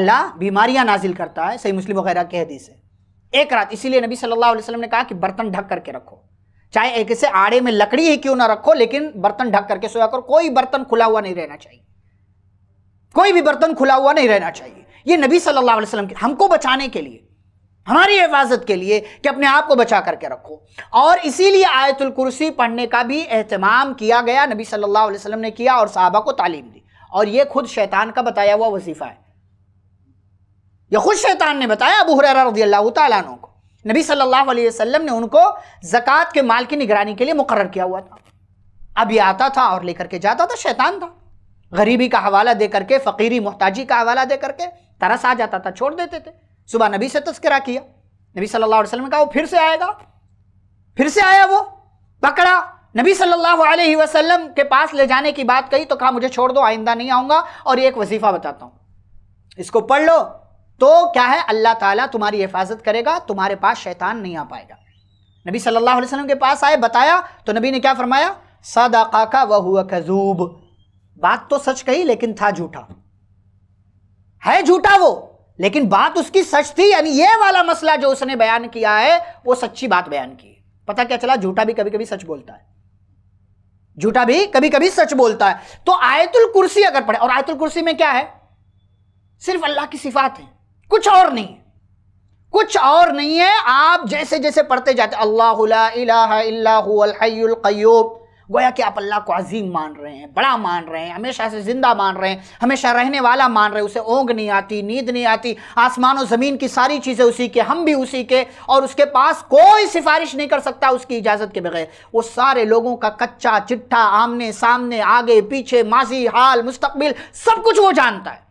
अल्लाह बीमारियां नाजिल करता है सही मुस्लिम वगैरह कह हदीस है एक रात इसीलिए नबी सल्लल्लाहु अलैहि वसल्लम ने कहा कि बर्तन ढक करके रखो चाहे एक से आड़े में लकड़ी ही क्यों ना रखो लेकिन बर्तन ढक करके सोया करो कोई बर्तन खुला हुआ नहीं रहना चाहिए कोई भी बर्तन खुला हुआ नहीं रहना चाहिए ये नबी सल्लल्लाहु अलैहि वसल्लम के हमको बचाने के लिए हमारी हिफाजत के लिए कि अपने आप को बचा करके रखो और इसीलिए आयतुल कुर्सी पढ़ने का भी अहतमाम किया गया नबी सल्लल्लाहु अलैहि वसल्लम ने किया और साहबा को तालीम दी और ये खुद शैतान का बताया हुआ वजीफ़ा है यह खुद शैतान ने बताया अबू हुरैरा रजी अल्लाह तु को नबी सल्लल्लाहु अलैहि वसल्लम ने उनको ज़क़़त के माल की निगरानी के लिए मुकर किया हुआ था अब ये आता था और लेकर के जाता था शैतान था गरीबी का हवाला दे करके फ़कीरी मोहताजी का हवाला दे करके तरस आ जाता था छोड़ देते थे सुबह नबी से तस्करा किया नबी सल्लल्लाहु अलैहि वसल्लम ने कहा वो फिर से आएगा फिर से आया वो पकड़ा नबी सल्लल्लाहु अलैहि वसल्लम के पास ले जाने की बात कही तो कहा मुझे छोड़ दो आइंदा नहीं आऊँगा और एक वजीफ़ा बताता हूँ इसको पढ़ लो तो क्या है अल्लाह ताला तुम्हारी हिफाजत करेगा तुम्हारे पास शैतान नहीं आ पाएगा नबी सल्लल्लाहु अलैहि वसल्लम के पास आए बताया तो नबी ने क्या फरमाया सदाका का वह हुआ खजूब बात तो सच कही लेकिन था झूठा है झूठा वो लेकिन बात उसकी सच थी यानी ये वाला मसला जो उसने बयान किया है वो सच्ची बात बयान की पता क्या चला झूठा भी कभी कभी सच बोलता है झूठा भी कभी कभी सच बोलता है तो आयतुल कुर्सी अगर पढ़े और आयतुल कुर्सी में क्या है सिर्फ अल्लाह की सिफात है कुछ और नहीं है कुछ और नहीं है आप जैसे जैसे पढ़ते जाते अल्लाहयूब गोया कि आप अल्लाह को अजीम मान रहे हैं बड़ा मान रहे हैं हमेशा से ज़िंदा मान रहे हैं हमेशा रहने वाला मान रहे हैं उसे ओंग नहीं आती नींद नहीं आती आसमान और ज़मीन की सारी चीज़ें उसी के हम भी उसी के और उसके पास कोई सिफारिश नहीं कर सकता उसकी इजाज़त के बगैर वो सारे लोगों का कच्चा चिट्ठा आमने सामने आगे पीछे माजी हाल मुस्तबिल सब कुछ वो जानता है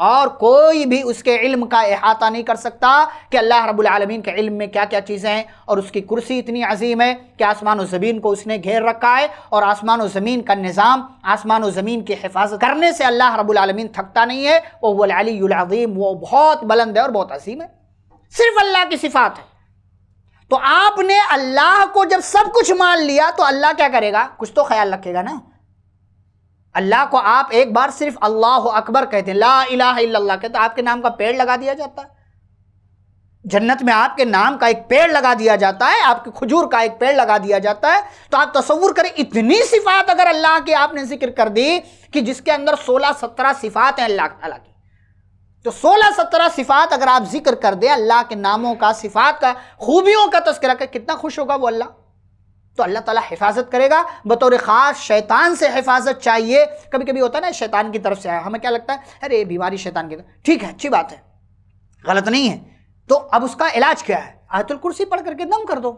और कोई भी उसके इल्म का अहाता नहीं कर सकता कि अल्लाह रब्बुल आलमीन के इल्म में क्या क्या चीज़ें हैं और उसकी कुर्सी इतनी अजीम है कि आसमान व ज़मीन को उसने घेर रखा है और आसमान व ज़मीन का निज़ाम आसमान व ज़मीन की हिफाजत करने से अल्लाह रब्बुल आलमीन थकता नहीं है वो वल़ीम वो बहुत बुलंद है और बहुत अजीम है सिर्फ अल्लाह की सिफात है तो आपने अल्लाह को जब सब कुछ मान लिया तो अल्लाह क्या करेगा कुछ तो ख्याल रखेगा ना अल्लाह को आप एक बार सिर्फ अल्लाह अकबर कहते हैं ला इलाह इल्लल्लाह कहते आपके नाम का पेड़ लगा दिया जाता है जन्नत में आपके नाम का एक पेड़ लगा दिया जाता है आपके खजूर का एक पेड़ लगा दिया जाता है तो आप तस्वूर करें इतनी सिफात अगर अल्लाह की आपने जिक्र कर दी कि जिसके अंदर सोलह सत्रह सिफात हैं अल्लाह तला की तो सोलह सत्रह सिफात अगर आप जिक्र कर दें अल्लाह के नामों का सिफात का खूबियों का तस्करा कर कितना खुश होगा वो अल्लाह तो अल्लाह ताला हिफाजत करेगा बतौर ख़ास शैतान से हिफाजत चाहिए कभी कभी होता है ना शैतान की तरफ से आया हमें क्या लगता है अरे बीमारी शैतान की तरफ ठीक है अच्छी बात है गलत नहीं है तो अब उसका इलाज क्या है आयतुल कुर्सी पढ़ करके दम कर दो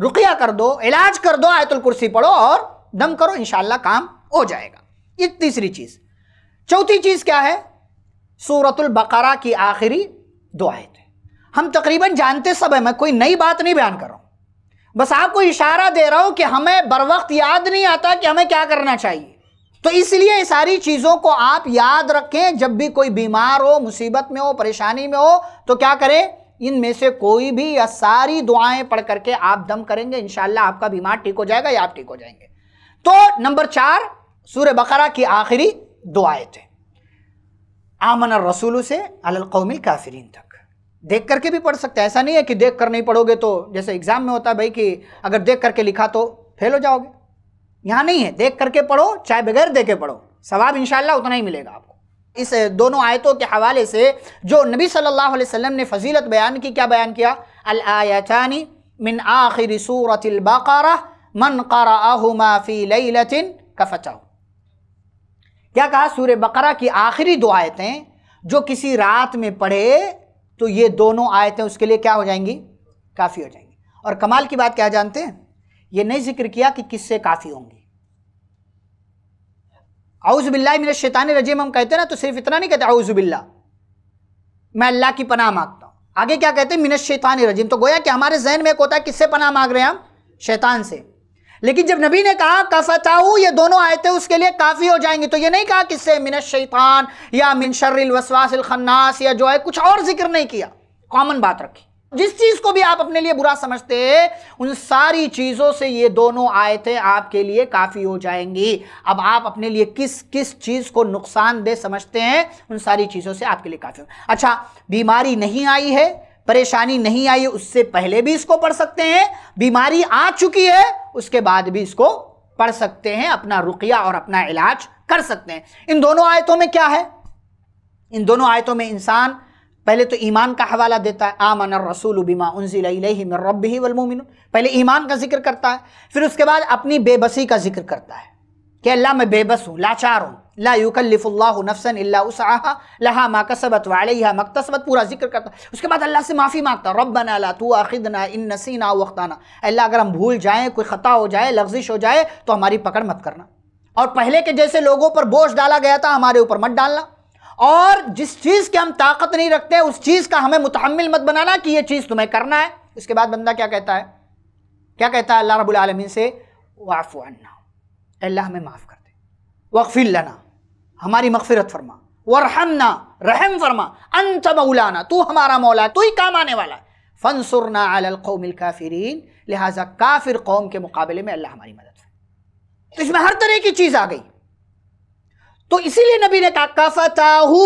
रुकिया कर दो इलाज कर दो आयतुल कुर्सी पढ़ो और दम करो इन काम हो जाएगा ये तीसरी चीज़ चौथी चीज़ क्या है सूरतुल बकरा की आखिरी दो आयतें हम तकरीबन जानते सब है मैं कोई नई बात नहीं बयान कर रहा बस आपको इशारा दे रहा हूं कि हमें बर वक्त याद नहीं आता कि हमें क्या करना चाहिए तो इसलिए सारी चीज़ों को आप याद रखें जब भी कोई बीमार हो मुसीबत में हो परेशानी में हो तो क्या करें इनमें से कोई भी या सारी दुआएं पढ़ करके आप दम करेंगे इनशाला आपका बीमार ठीक हो जाएगा या आप ठीक हो जाएंगे तो नंबर चार सूर्य बकरा की आखिरी दुआएं थे आमन रसूल से अलकौमिल काफरीन तक देख करके भी पढ़ सकते हैं ऐसा नहीं है कि देख कर नहीं पढ़ोगे तो जैसे एग्ज़ाम में होता है भाई कि अगर देख करके लिखा तो फेल हो जाओगे यहाँ नहीं है देख करके पढ़ो चाहे बगैर दे के पढ़ो सवाब इन उतना ही मिलेगा आपको इस दोनों आयतों के हवाले से जो नबी सल्लल्लाहु अलैहि वसल्लम ने फजीलत बयान की क्या बयान किया अल आयातानी मिन आखिर सूरत बकरा मन करा फ़ी का फचाओ क्या कहा सूर्य बकरा की आखिरी दो आयतें जो किसी रात में पढ़े तो ये दोनों आयतें उसके लिए क्या हो जाएंगी काफ़ी हो जाएंगी और कमाल की बात क्या जानते हैं ये नहीं जिक्र किया कि किससे काफ़ी होंगी आउज़बिल्ला मेरे शैतान रजीम हम कहते ना तो सिर्फ इतना नहीं कहते आउज़बिल्ला मैं अल्लाह की पनाह मांगता हूँ आगे क्या कहते हैं मिनत शैतान रजीम तो गोया कि हमारे जहन में एक होता है किससे पनाह मांग रहे हैं हम शैतान से लेकिन जब नबी ने कहा चाहू ये दोनों आयतें उसके लिए काफ़ी हो जाएंगी तो ये नहीं कहा किससे मिन शैतान या मिनशर्रिल वसवासिल खन्नास या जो है कुछ और जिक्र नहीं किया कॉमन बात रखी जिस चीज को भी आप अपने लिए बुरा समझते हैं उन सारी चीजों से ये दोनों आयतें आपके लिए काफी हो जाएंगी अब आप अपने लिए किस किस चीज को नुकसान दे समझते हैं उन सारी चीजों से आपके लिए काफी अच्छा बीमारी नहीं आई है परेशानी नहीं आई उससे पहले भी इसको पढ़ सकते हैं बीमारी आ चुकी है उसके बाद भी इसको पढ़ सकते हैं अपना रुकिया और अपना इलाज कर सकते हैं इन दोनों आयतों में क्या है इन दोनों आयतों में इंसान पहले तो ईमान का हवाला देता है आमन रसूल बीमा उनजिल ही वलमोमिन पहले ईमान का जिक्र करता है फिर उसके बाद अपनी बेबसी का जिक्र करता है कि अल्लाह मैं बेबस हूँ लाचार हूँ ला युकल्लिफ़ुल्ला नफसन अल्ला लहा मा कसबत वालहा मकतसबत पूरा जिक्र करता उसके बाद अल्लाह से माफ़ी मांगता रब्बना ला तू आखिदना इन नसीना वक्ताना अल्लाह अगर हम भूल जाएँ कोई ख़ता हो जाए लफ्जिश हो जाए तो हमारी पकड़ मत करना और पहले के जैसे लोगों पर बोझ डाला गया था हमारे ऊपर मत डालना और जिस चीज़ की हम ताकत नहीं रखते उस चीज़ का हमें मुतहमल मत बनाना कि यह चीज़ तुम्हें करना है उसके बाद बंदा क्या कहता है क्या कहता है अल्लाह रबालमीन से वाफ़ अन्ना अल्लाह हमें माफ़ कर दे वक्फ़िल लना हमारी मगफिरत फरमा वरहमना रहम फरमा अंत मौलाना तू हमारा मौला तू ही काम आने वाला है फनसुरना अलकौमिल काफिरीन लिहाजा काफिर कौम के मुकाबले में अल्लाह हमारी मदद तो इसमें हर तरह की चीज़ आ गई तो इसीलिए नबी ने कहा कफताहू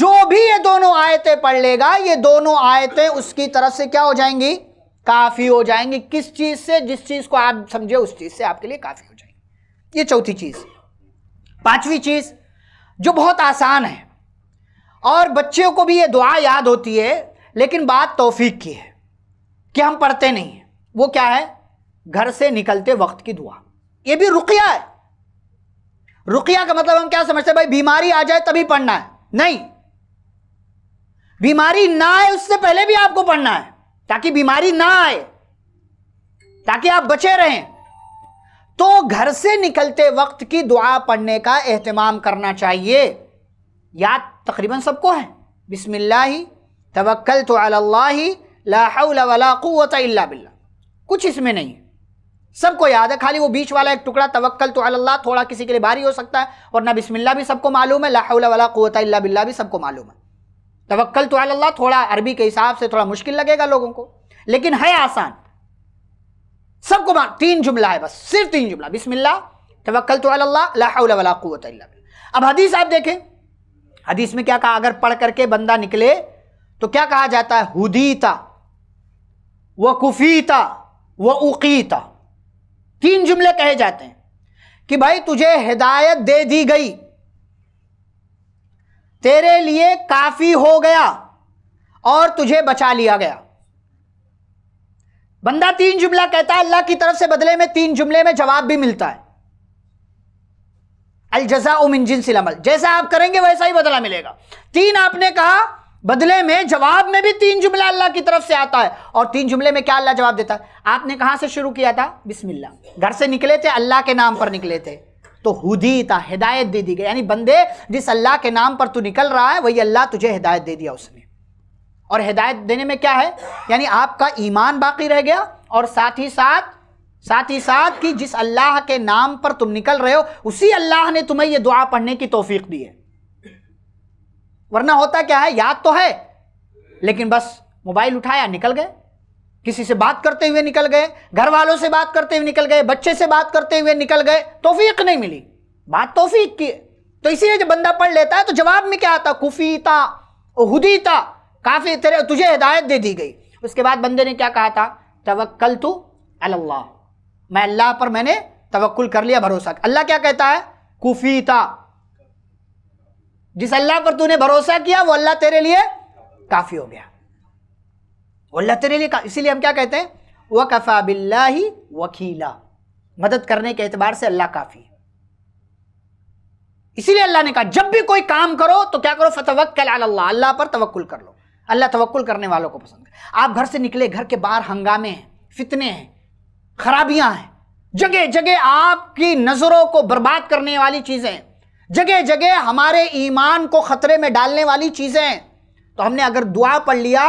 जो भी ये दोनों आयतें पढ़ लेगा ये दोनों आयतें उसकी तरफ से क्या हो जाएंगी काफ़ी हो जाएंगी किस चीज़ से जिस चीज़ को आप समझे उस चीज़ से आपके लिए काफ़ी हो जाएंगी ये चौथी चीज़ पांचवी चीज़ जो बहुत आसान है और बच्चों को भी ये दुआ याद होती है लेकिन बात तौफीक की है कि हम पढ़ते नहीं हैं वो क्या है घर से निकलते वक्त की दुआ ये भी रुकिया है रुकिया का मतलब हम क्या समझते हैं भाई बीमारी आ जाए तभी पढ़ना है नहीं बीमारी ना आए उससे पहले भी आपको पढ़ना है ताकि बीमारी ना आए ताकि आप बचे रहें तो घर से निकलते वक्त की दुआ पढ़ने का अहतमाम करना चाहिए याद तकरीबन सबको है ही तवक्ल तो अल्लाहत बिल्ला कुछ इसमें नहीं है सबको याद है खाली वो बीच वाला एक टुकड़ा तवक्ल तो अल्लाह थोड़ा किसी के लिए भारी हो सकता है और ना बिस्मिल्लाह भी सबको मालूम है लाहत बिल्ला भी सबको मालूम है तवक्ल तो अल्लाह थोड़ा अरबी के हिसाब से थोड़ा मुश्किल लगेगा लोगों को लेकिन है आसान सबको मान तीन जुमला है बस सिर्फ तीन जुमला बिस्मिल्ला तवक्ल तो अल्लाहत अब हदीस आप देखें हदीस में क्या कहा अगर पढ़ करके बंदा निकले तो क्या कहा जाता है हुदीता व कुफीता व उकीता तीन जुमले कहे जाते हैं कि भाई तुझे हिदायत दे दी गई तेरे लिए काफ़ी हो गया और तुझे बचा लिया गया बंदा तीन जुमला कहता है अल्लाह की तरफ से बदले में तीन जुमले में जवाब भी मिलता है अलजजा उमजिन सिलमल जैसा आप करेंगे वैसा ही बदला मिलेगा तीन आपने कहा बदले में जवाब में भी तीन जुमला अल्लाह की तरफ से आता है और तीन जुमले में क्या अल्लाह जवाब देता है आपने कहां से शुरू किया था बिस्मिल्लाह घर से निकले थे अल्लाह के नाम पर निकले थे तो हुदी था हिदायत दे दी गई यानी बंदे जिस अल्लाह के नाम पर तू निकल रहा है वही अल्लाह तुझे हिदायत दे दिया उसने और हिदायत देने में क्या है यानी आपका ईमान बाकी रह गया और साथ ही साथ साथ ही साथ कि जिस अल्लाह के नाम पर तुम निकल रहे हो उसी अल्लाह ने तुम्हें यह दुआ पढ़ने की तोफीक दी है वरना होता क्या है याद तो है लेकिन बस मोबाइल उठाया निकल गए किसी से बात करते हुए निकल गए घर वालों से बात करते हुए निकल गए बच्चे से बात करते हुए निकल गए तोफीक नहीं मिली बात तोफीक की तो इसीलिए जब बंदा पढ़ लेता है तो जवाब में क्या आता कुफीता उहदीता काफ़ी तरह तुझे हिदायत दे दी गई उसके बाद बंदे ने क्या कहा था तवक्ल तो अल्लाह मैं अल्लाह पर मैंने तवक्ल कर लिया भरोसा अल्लाह क्या कहता है कुफीता जिस अल्लाह पर तूने भरोसा किया वो अल्लाह तेरे लिए काफ़ी हो गया वो अल्लाह तेरे लिए इसीलिए हम क्या कहते हैं व कफ़ा बिल्ला ही वकीला मदद करने के एतबार से अल्लाह काफ़ी इसीलिए अल्लाह ने कहा जब भी कोई काम करो तो क्या करो फतवक्ल अल्लाह अल्लाह पर तवक्ल कर लो अल्लाह तवक्ल करने वालों को पसंद है आप घर से निकले घर के बाहर हंगामे हैं फितने हैं खराबियां हैं जगह जगह आपकी नज़रों को बर्बाद करने वाली चीज़ें जगह जगह हमारे ईमान को ख़तरे में डालने वाली चीज़ें तो हमने अगर दुआ पढ़ लिया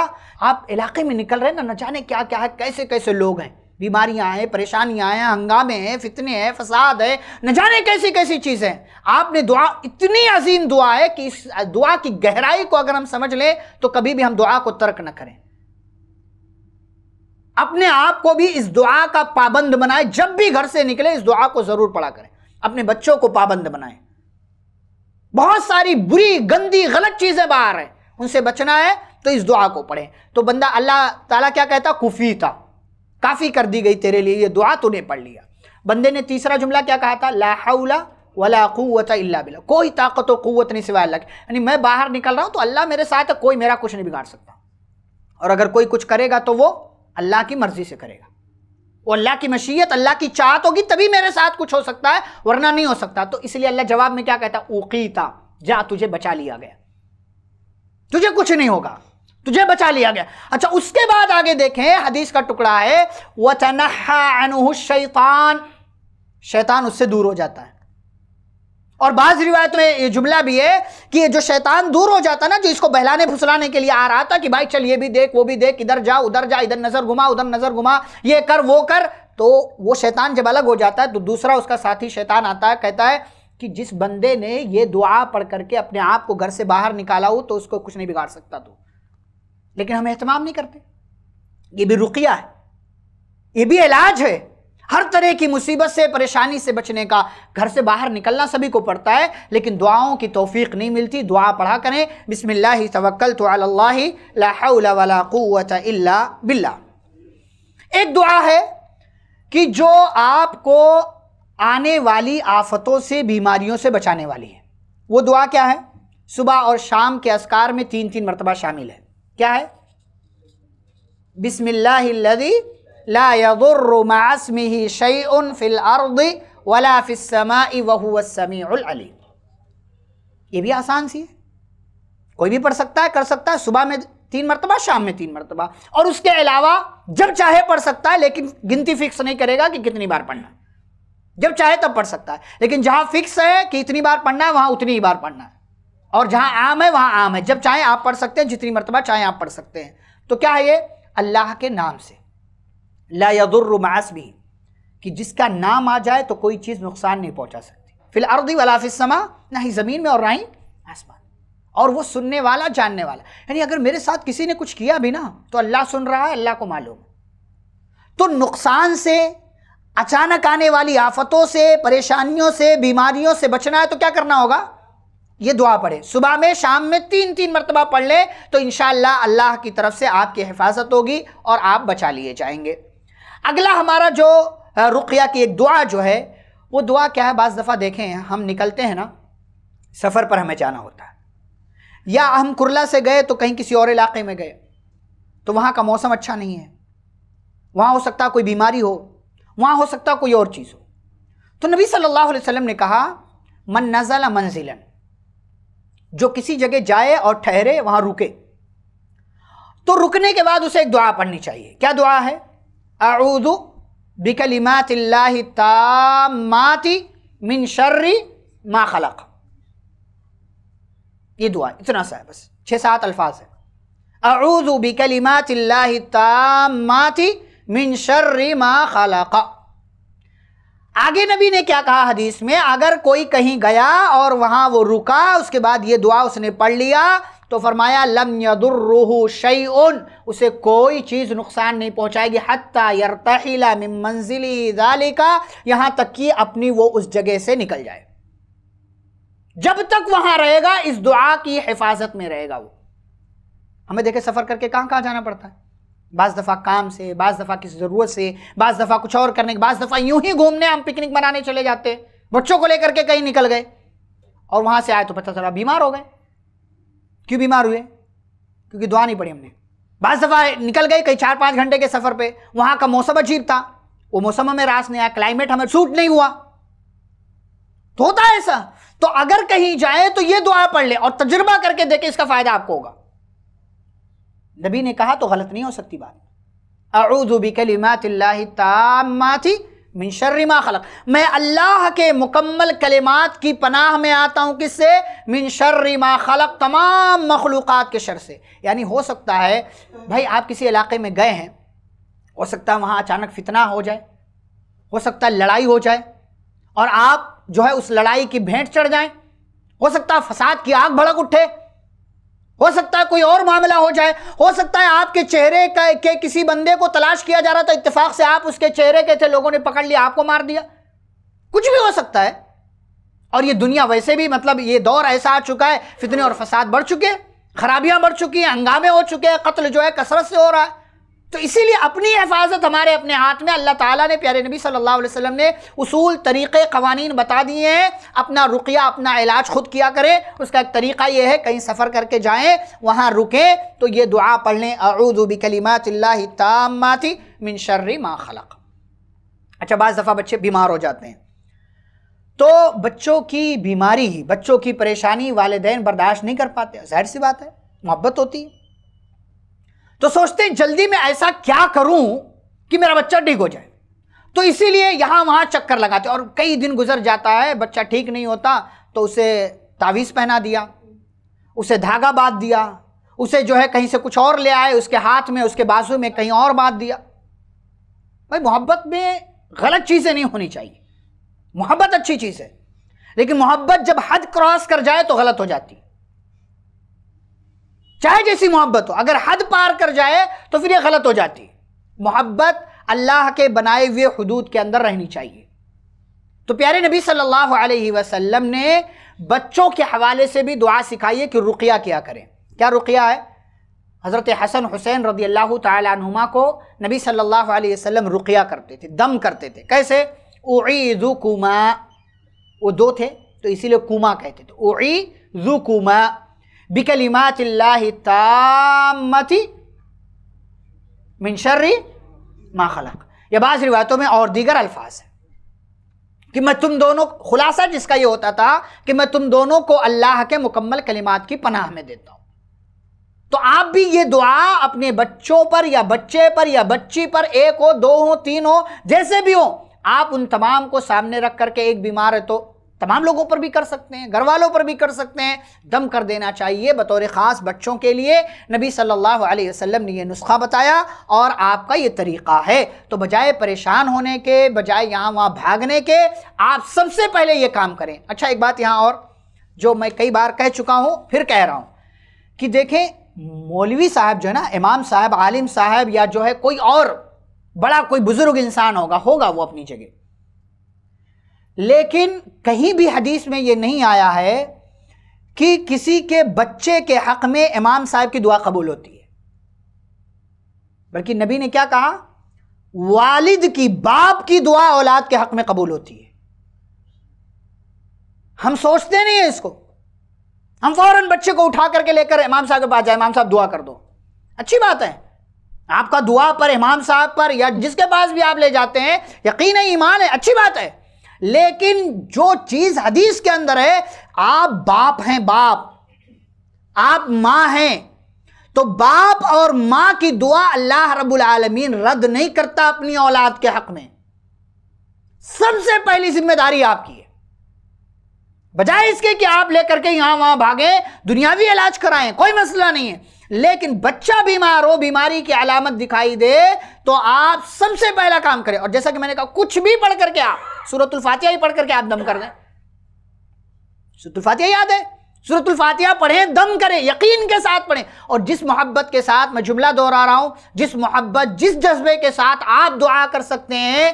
आप इलाके में निकल रहे हैं ना तो न जाने क्या क्या है कैसे कैसे लोग हैं बीमारियां हैं परेशानियां हैं हंगामे हैं फितने हैं फसाद है न जाने कैसी कैसी चीज़ें आपने दुआ इतनी अजीम दुआ है कि इस दुआ की गहराई को अगर हम समझ लें तो कभी भी हम दुआ को तर्क न करें अपने आप को भी इस दुआ का पाबंद बनाए जब भी घर से निकले इस दुआ को ज़रूर पढ़ा करें अपने बच्चों को पाबंद बनाए बहुत सारी बुरी गंदी गलत चीज़ें बाहर है उनसे बचना है तो इस दुआ को पढ़ें तो बंदा अल्लाह ताला क्या कहता कुफी था काफ़ी कर दी गई तेरे लिए ये दुआ तूने पढ़ लिया बंदे ने तीसरा जुमला क्या कहा था लाहौला वला अल्ला बिला कोई ताकत और नहीं सिवाय अल्लाह यानी मैं बाहर निकल रहा हूँ तो अल्लाह मेरे साथ है कोई मेरा कुछ नहीं बिगाड़ सकता और अगर कोई कुछ करेगा तो वो अल्लाह की मर्ज़ी से करेगा वो अल्लाह की मशीयत अल्लाह की चाहत होगी तभी मेरे साथ कुछ हो सकता है वरना नहीं हो सकता तो इसलिए अल्लाह जवाब में क्या कहता ऊकीता जा तुझे बचा लिया गया तुझे कुछ नहीं होगा तुझे बचा लिया गया अच्छा उसके बाद आगे देखें हदीस का टुकड़ा है वतनहा शैतान शैतान उससे दूर हो जाता है और बाज रिवायत में ये जुमला भी है कि ये जो शैतान दूर हो जाता ना जो इसको बहलाने फुसलाने के लिए आ रहा था कि भाई चल ये भी देख वो भी देख इधर जा उधर जा इधर नजर घुमा उधर नजर घुमा ये कर वो कर तो वो शैतान जब अलग हो जाता है तो दूसरा उसका साथी शैतान आता है कहता है कि जिस बंदे ने ये दुआ पढ़ करके अपने आप को घर से बाहर निकाला हो तो उसको कुछ नहीं बिगाड़ सकता तू लेकिन हम एहतमाम नहीं करते ये भी रुकिया है ये भी इलाज है हर तरह की मुसीबत से परेशानी से बचने का घर से बाहर निकलना सभी को पड़ता है लेकिन दुआओं की तोफ़ीक नहीं मिलती दुआ पढ़ा करें बिसमिल्ला तवक्ल तो अल्ला बिल्ला एक दुआ है कि जो आपको आने वाली आफतों से बीमारियों से बचाने वाली है वो दुआ क्या है सुबह और शाम के असकार में तीन तीन मरतबा शामिल है क्या है बिसमिल्लादी लादुर्रमासमी शैन फ़िल अर्द वला फ़िसमा वहुसमी ये भी आसान सी है कोई भी पढ़ सकता है कर सकता है सुबह में तीन मरतबा शाम में तीन मरतबा और उसके अलावा जब चाहे पढ़ सकता है लेकिन गिनती फिक्स नहीं करेगा कि कितनी बार पढ़ना जब चाहे तब पढ़ सकता है लेकिन जहाँ फिक्स है कि इतनी बार पढ़ना है वहाँ उतनी ही बार पढ़ना है और जहाँ आम है वहाँ आम है जब चाहे आप पढ़ सकते हैं जितनी मरतबा चाहे आप पढ़ सकते हैं तो क्या है ये अल्लाह के नाम से ला भी कि जिसका नाम आ जाए तो कोई चीज़ नुकसान नहीं पहुँचा सकती फिल अर्दी वलाफिसमा ना ही ज़मीन में और ना ही आसमान और वो सुनने वाला जानने वाला यानी अगर मेरे साथ किसी ने कुछ किया भी ना तो अल्लाह सुन रहा है अल्लाह को मालूम तो नुकसान से अचानक आने वाली आफतों से परेशानियों से बीमारियों से बचना है तो क्या करना होगा ये दुआ पढ़े सुबह में शाम में तीन तीन मरतबा पढ़ लें तो इन अल्लाह की तरफ से आपकी हिफाजत होगी और आप बचा लिए जाएंगे अगला हमारा जो रुकिया की एक दुआ जो है वो दुआ क्या है बज़ दफ़ा देखें हम निकलते हैं ना सफ़र पर हमें जाना होता है या हम कुरला से गए तो कहीं किसी और इलाके में गए तो वहाँ का मौसम अच्छा नहीं है वहाँ हो सकता कोई बीमारी हो वहाँ हो सकता कोई और चीज़ हो तो नबी सल्लल्लाहु अलैहि वसल्लम ने कहा मन नज़ल मंजिलन जो किसी जगह जाए और ठहरे वहां रुके तो रुकने के बाद उसे एक दुआ पढ़नी चाहिए क्या दुआ है आउदु बिकली तामाति मिन शर्री मा खलक ये दुआ इतना सा है बस छः सात अल्फाज है आउदु बिकली मिन शर्री मा खलका आगे नबी ने क्या कहा हदीस में अगर कोई कहीं गया और वहाँ वो रुका उसके बाद ये दुआ उसने पढ़ लिया तो फरमाया लम यदुर्रूहू शई उसे कोई चीज़ नुकसान नहीं पहुँचाएगी हत्या यरतला मंजिली का यहाँ तक कि अपनी वो उस जगह से निकल जाए जब तक वहाँ रहेगा इस दुआ की हिफाजत में रहेगा वो हमें देखे सफ़र करके कहाँ कहाँ जाना पड़ता है बाज़ दफ़ा काम से बाज़ दफ़ा किसी ज़रूरत से बाज़ दफ़ा कुछ और करने के बाज़ दफ़ा यूं ही घूमने हम पिकनिक मनाने चले जाते बच्चों को लेकर के कहीं निकल गए और वहाँ से आए तो पता चला बीमार हो गए क्यों बीमार हुए क्योंकि दुआ नहीं पड़ी हमने बाज़ दफ़ा निकल गए कहीं चार पाँच घंटे के सफ़र पर वहाँ का मौसम अजीब था वो मौसम हमें रास नहीं आया क्लाइमेट हमें सूट नहीं हुआ तो होता है ऐसा तो अगर कहीं जाए तो ये दुआ पढ़ ले और तजुर्बा करके देखे इसका फ़ायदा आपको होगा नबी ने कहा तो गलत नहीं हो सकती बात अरुदबिकलिमाती मिन शर्रिमा खलक मैं अल्लाह के मुकम्मल कलिमात की पनाह में आता हूँ किससे मिन शर्रिमा खलक तमाम मखलूक़ के शर से यानी हो सकता है भाई आप किसी इलाके में गए हैं हो सकता है वहाँ अचानक फितना हो जाए हो सकता है लड़ाई हो जाए और आप जो है उस लड़ाई की भेंट चढ़ जाएँ हो सकता है फसाद की आग भड़क उठे हो सकता है कोई और मामला हो जाए हो सकता है आपके चेहरे का के किसी बंदे को तलाश किया जा रहा था इत्तेफाक से आप उसके चेहरे के थे लोगों ने पकड़ लिया आपको मार दिया कुछ भी हो सकता है और ये दुनिया वैसे भी मतलब ये दौर ऐसा आ चुका है फितने और फसाद बढ़ चुके हैं खराबियां बढ़ चुकी हैं हंगामे हो चुके हैं कत्ल जो है कसरत से हो रहा है तो इसीलिए अपनी हिफाजत हमारे अपने हाथ में अल्लाह ताला ने प्यारे नबी सल्लल्लाहु अलैहि वसल्लम ने उसूल तरीक़े कवानीन बता दिए हैं अपना रुकिया अपना इलाज खुद किया करें उसका एक तरीका ये है कहीं सफ़र करके जाएं वहाँ रुकें तो ये दुआ पढ़ लें अरुदुबी कलीमातिल्लामाती मिन शर्री मा खलक अच्छा बज़ दफ़ा बच्चे बीमार हो जाते हैं तो बच्चों की बीमारी बच्चों की परेशानी वालदे बर्दाश्त नहीं कर पाते ज़ाहिर सी बात है मोहब्बत होती है तो सोचते हैं जल्दी में ऐसा क्या करूं कि मेरा बच्चा ठीक हो जाए तो इसीलिए यहाँ वहाँ चक्कर लगाते और कई दिन गुजर जाता है बच्चा ठीक नहीं होता तो उसे तावीज़ पहना दिया उसे धागा बांध दिया उसे जो है कहीं से कुछ और ले आए उसके हाथ में उसके बाजू में कहीं और बांध दिया भाई मोहब्बत में गलत चीज़ें नहीं होनी चाहिए मोहब्बत अच्छी चीज़ है लेकिन मोहब्बत जब हद क्रॉस कर जाए तो गलत हो जाती चाहे जैसी मोहब्बत हो अगर हद पार कर जाए तो फिर ये गलत हो जाती मोहब्बत अल्लाह के बनाए हुए हदूद के अंदर रहनी चाहिए तो प्यारे नबी सल्लल्लाहु अलैहि वसल्लम ने बच्चों के हवाले से भी दुआ सिखाई है कि रुकिया क्या करें क्या रुकिया है हज़रत हसन हुसैन रदी अल्लाह तुमा को नबी सल्लल्लाहु अलैहि वसल्लम रुकिया करते थे दम करते थे कैसे उजू कुमा वो दो थे तो इसीलिए कुमा कहते थे उजू कुमा बिकलिमातिल्लामती मिनशर्री मा खलक यह बाज़ रिवायतों में और दीगर अल्फाज है कि मैं तुम दोनों खुलासा जिसका यह होता था कि मैं तुम दोनों को अल्लाह के मुकम्मल कलिमात की पनाह में देता हूँ तो आप भी ये दुआ अपने बच्चों पर या बच्चे पर या बच्ची पर एक हो दो हो तीन हो जैसे भी हो आप उन तमाम को सामने रख करके एक बीमार है तो तमाम लोगों पर भी कर सकते हैं घर वालों पर भी कर सकते हैं दम कर देना चाहिए बतौर ख़ास बच्चों के लिए नबी सल्लल्लाहु अलैहि वसल्लम ने यह नुस्खा बताया और आपका ये तरीक़ा है तो बजाय परेशान होने के बजाय यहाँ वहाँ भागने के आप सबसे पहले ये काम करें अच्छा एक बात यहाँ और जो मैं कई बार कह चुका हूँ फिर कह रहा हूँ कि देखें मौलवी साहब जो है ना इमाम साहब आलिम साहब या जो है कोई और बड़ा कोई बुज़ुर्ग इंसान होगा होगा वो अपनी जगह लेकिन कहीं भी हदीस में ये नहीं आया है कि किसी के बच्चे के हक़ में इमाम साहब की दुआ कबूल होती है बल्कि नबी ने क्या कहा वालिद की बाप की दुआ औलाद के हक़ में कबूल होती है हम सोचते नहीं है इसको हम फौरन बच्चे को उठा करके लेकर इमाम साहब के पास जाए इमाम साहब दुआ कर दो अच्छी बात है आपका दुआ पर इमाम साहब पर या जिसके पास भी आप ले जाते हैं यकीन ईमान है अच्छी बात है लेकिन जो चीज हदीस के अंदर है आप बाप हैं बाप आप मां हैं तो बाप और मां की दुआ अल्लाह रब्बुल आलमीन रद्द नहीं करता अपनी औलाद के हक में सबसे पहली जिम्मेदारी आपकी है बजाय इसके कि आप लेकर के यहां वहां भागे दुनियावी इलाज कराएं कोई मसला नहीं है लेकिन बच्चा बीमार हो बीमारी की अलामत दिखाई दे तो आप सबसे पहला काम करें और जैसा कि मैंने कहा कुछ भी पढ़ करके आप सूरतुल फातिहा ही पढ़ करके आप दम कर दें सूरतुल फातिहा याद है सूरतुल फातिहा पढ़ें दम करें यकीन के साथ पढ़ें और जिस मोहब्बत के साथ मैं जुमला दोहरा रहा हूं जिस मोहब्बत जिस जज्बे के साथ आप दुआ कर सकते हैं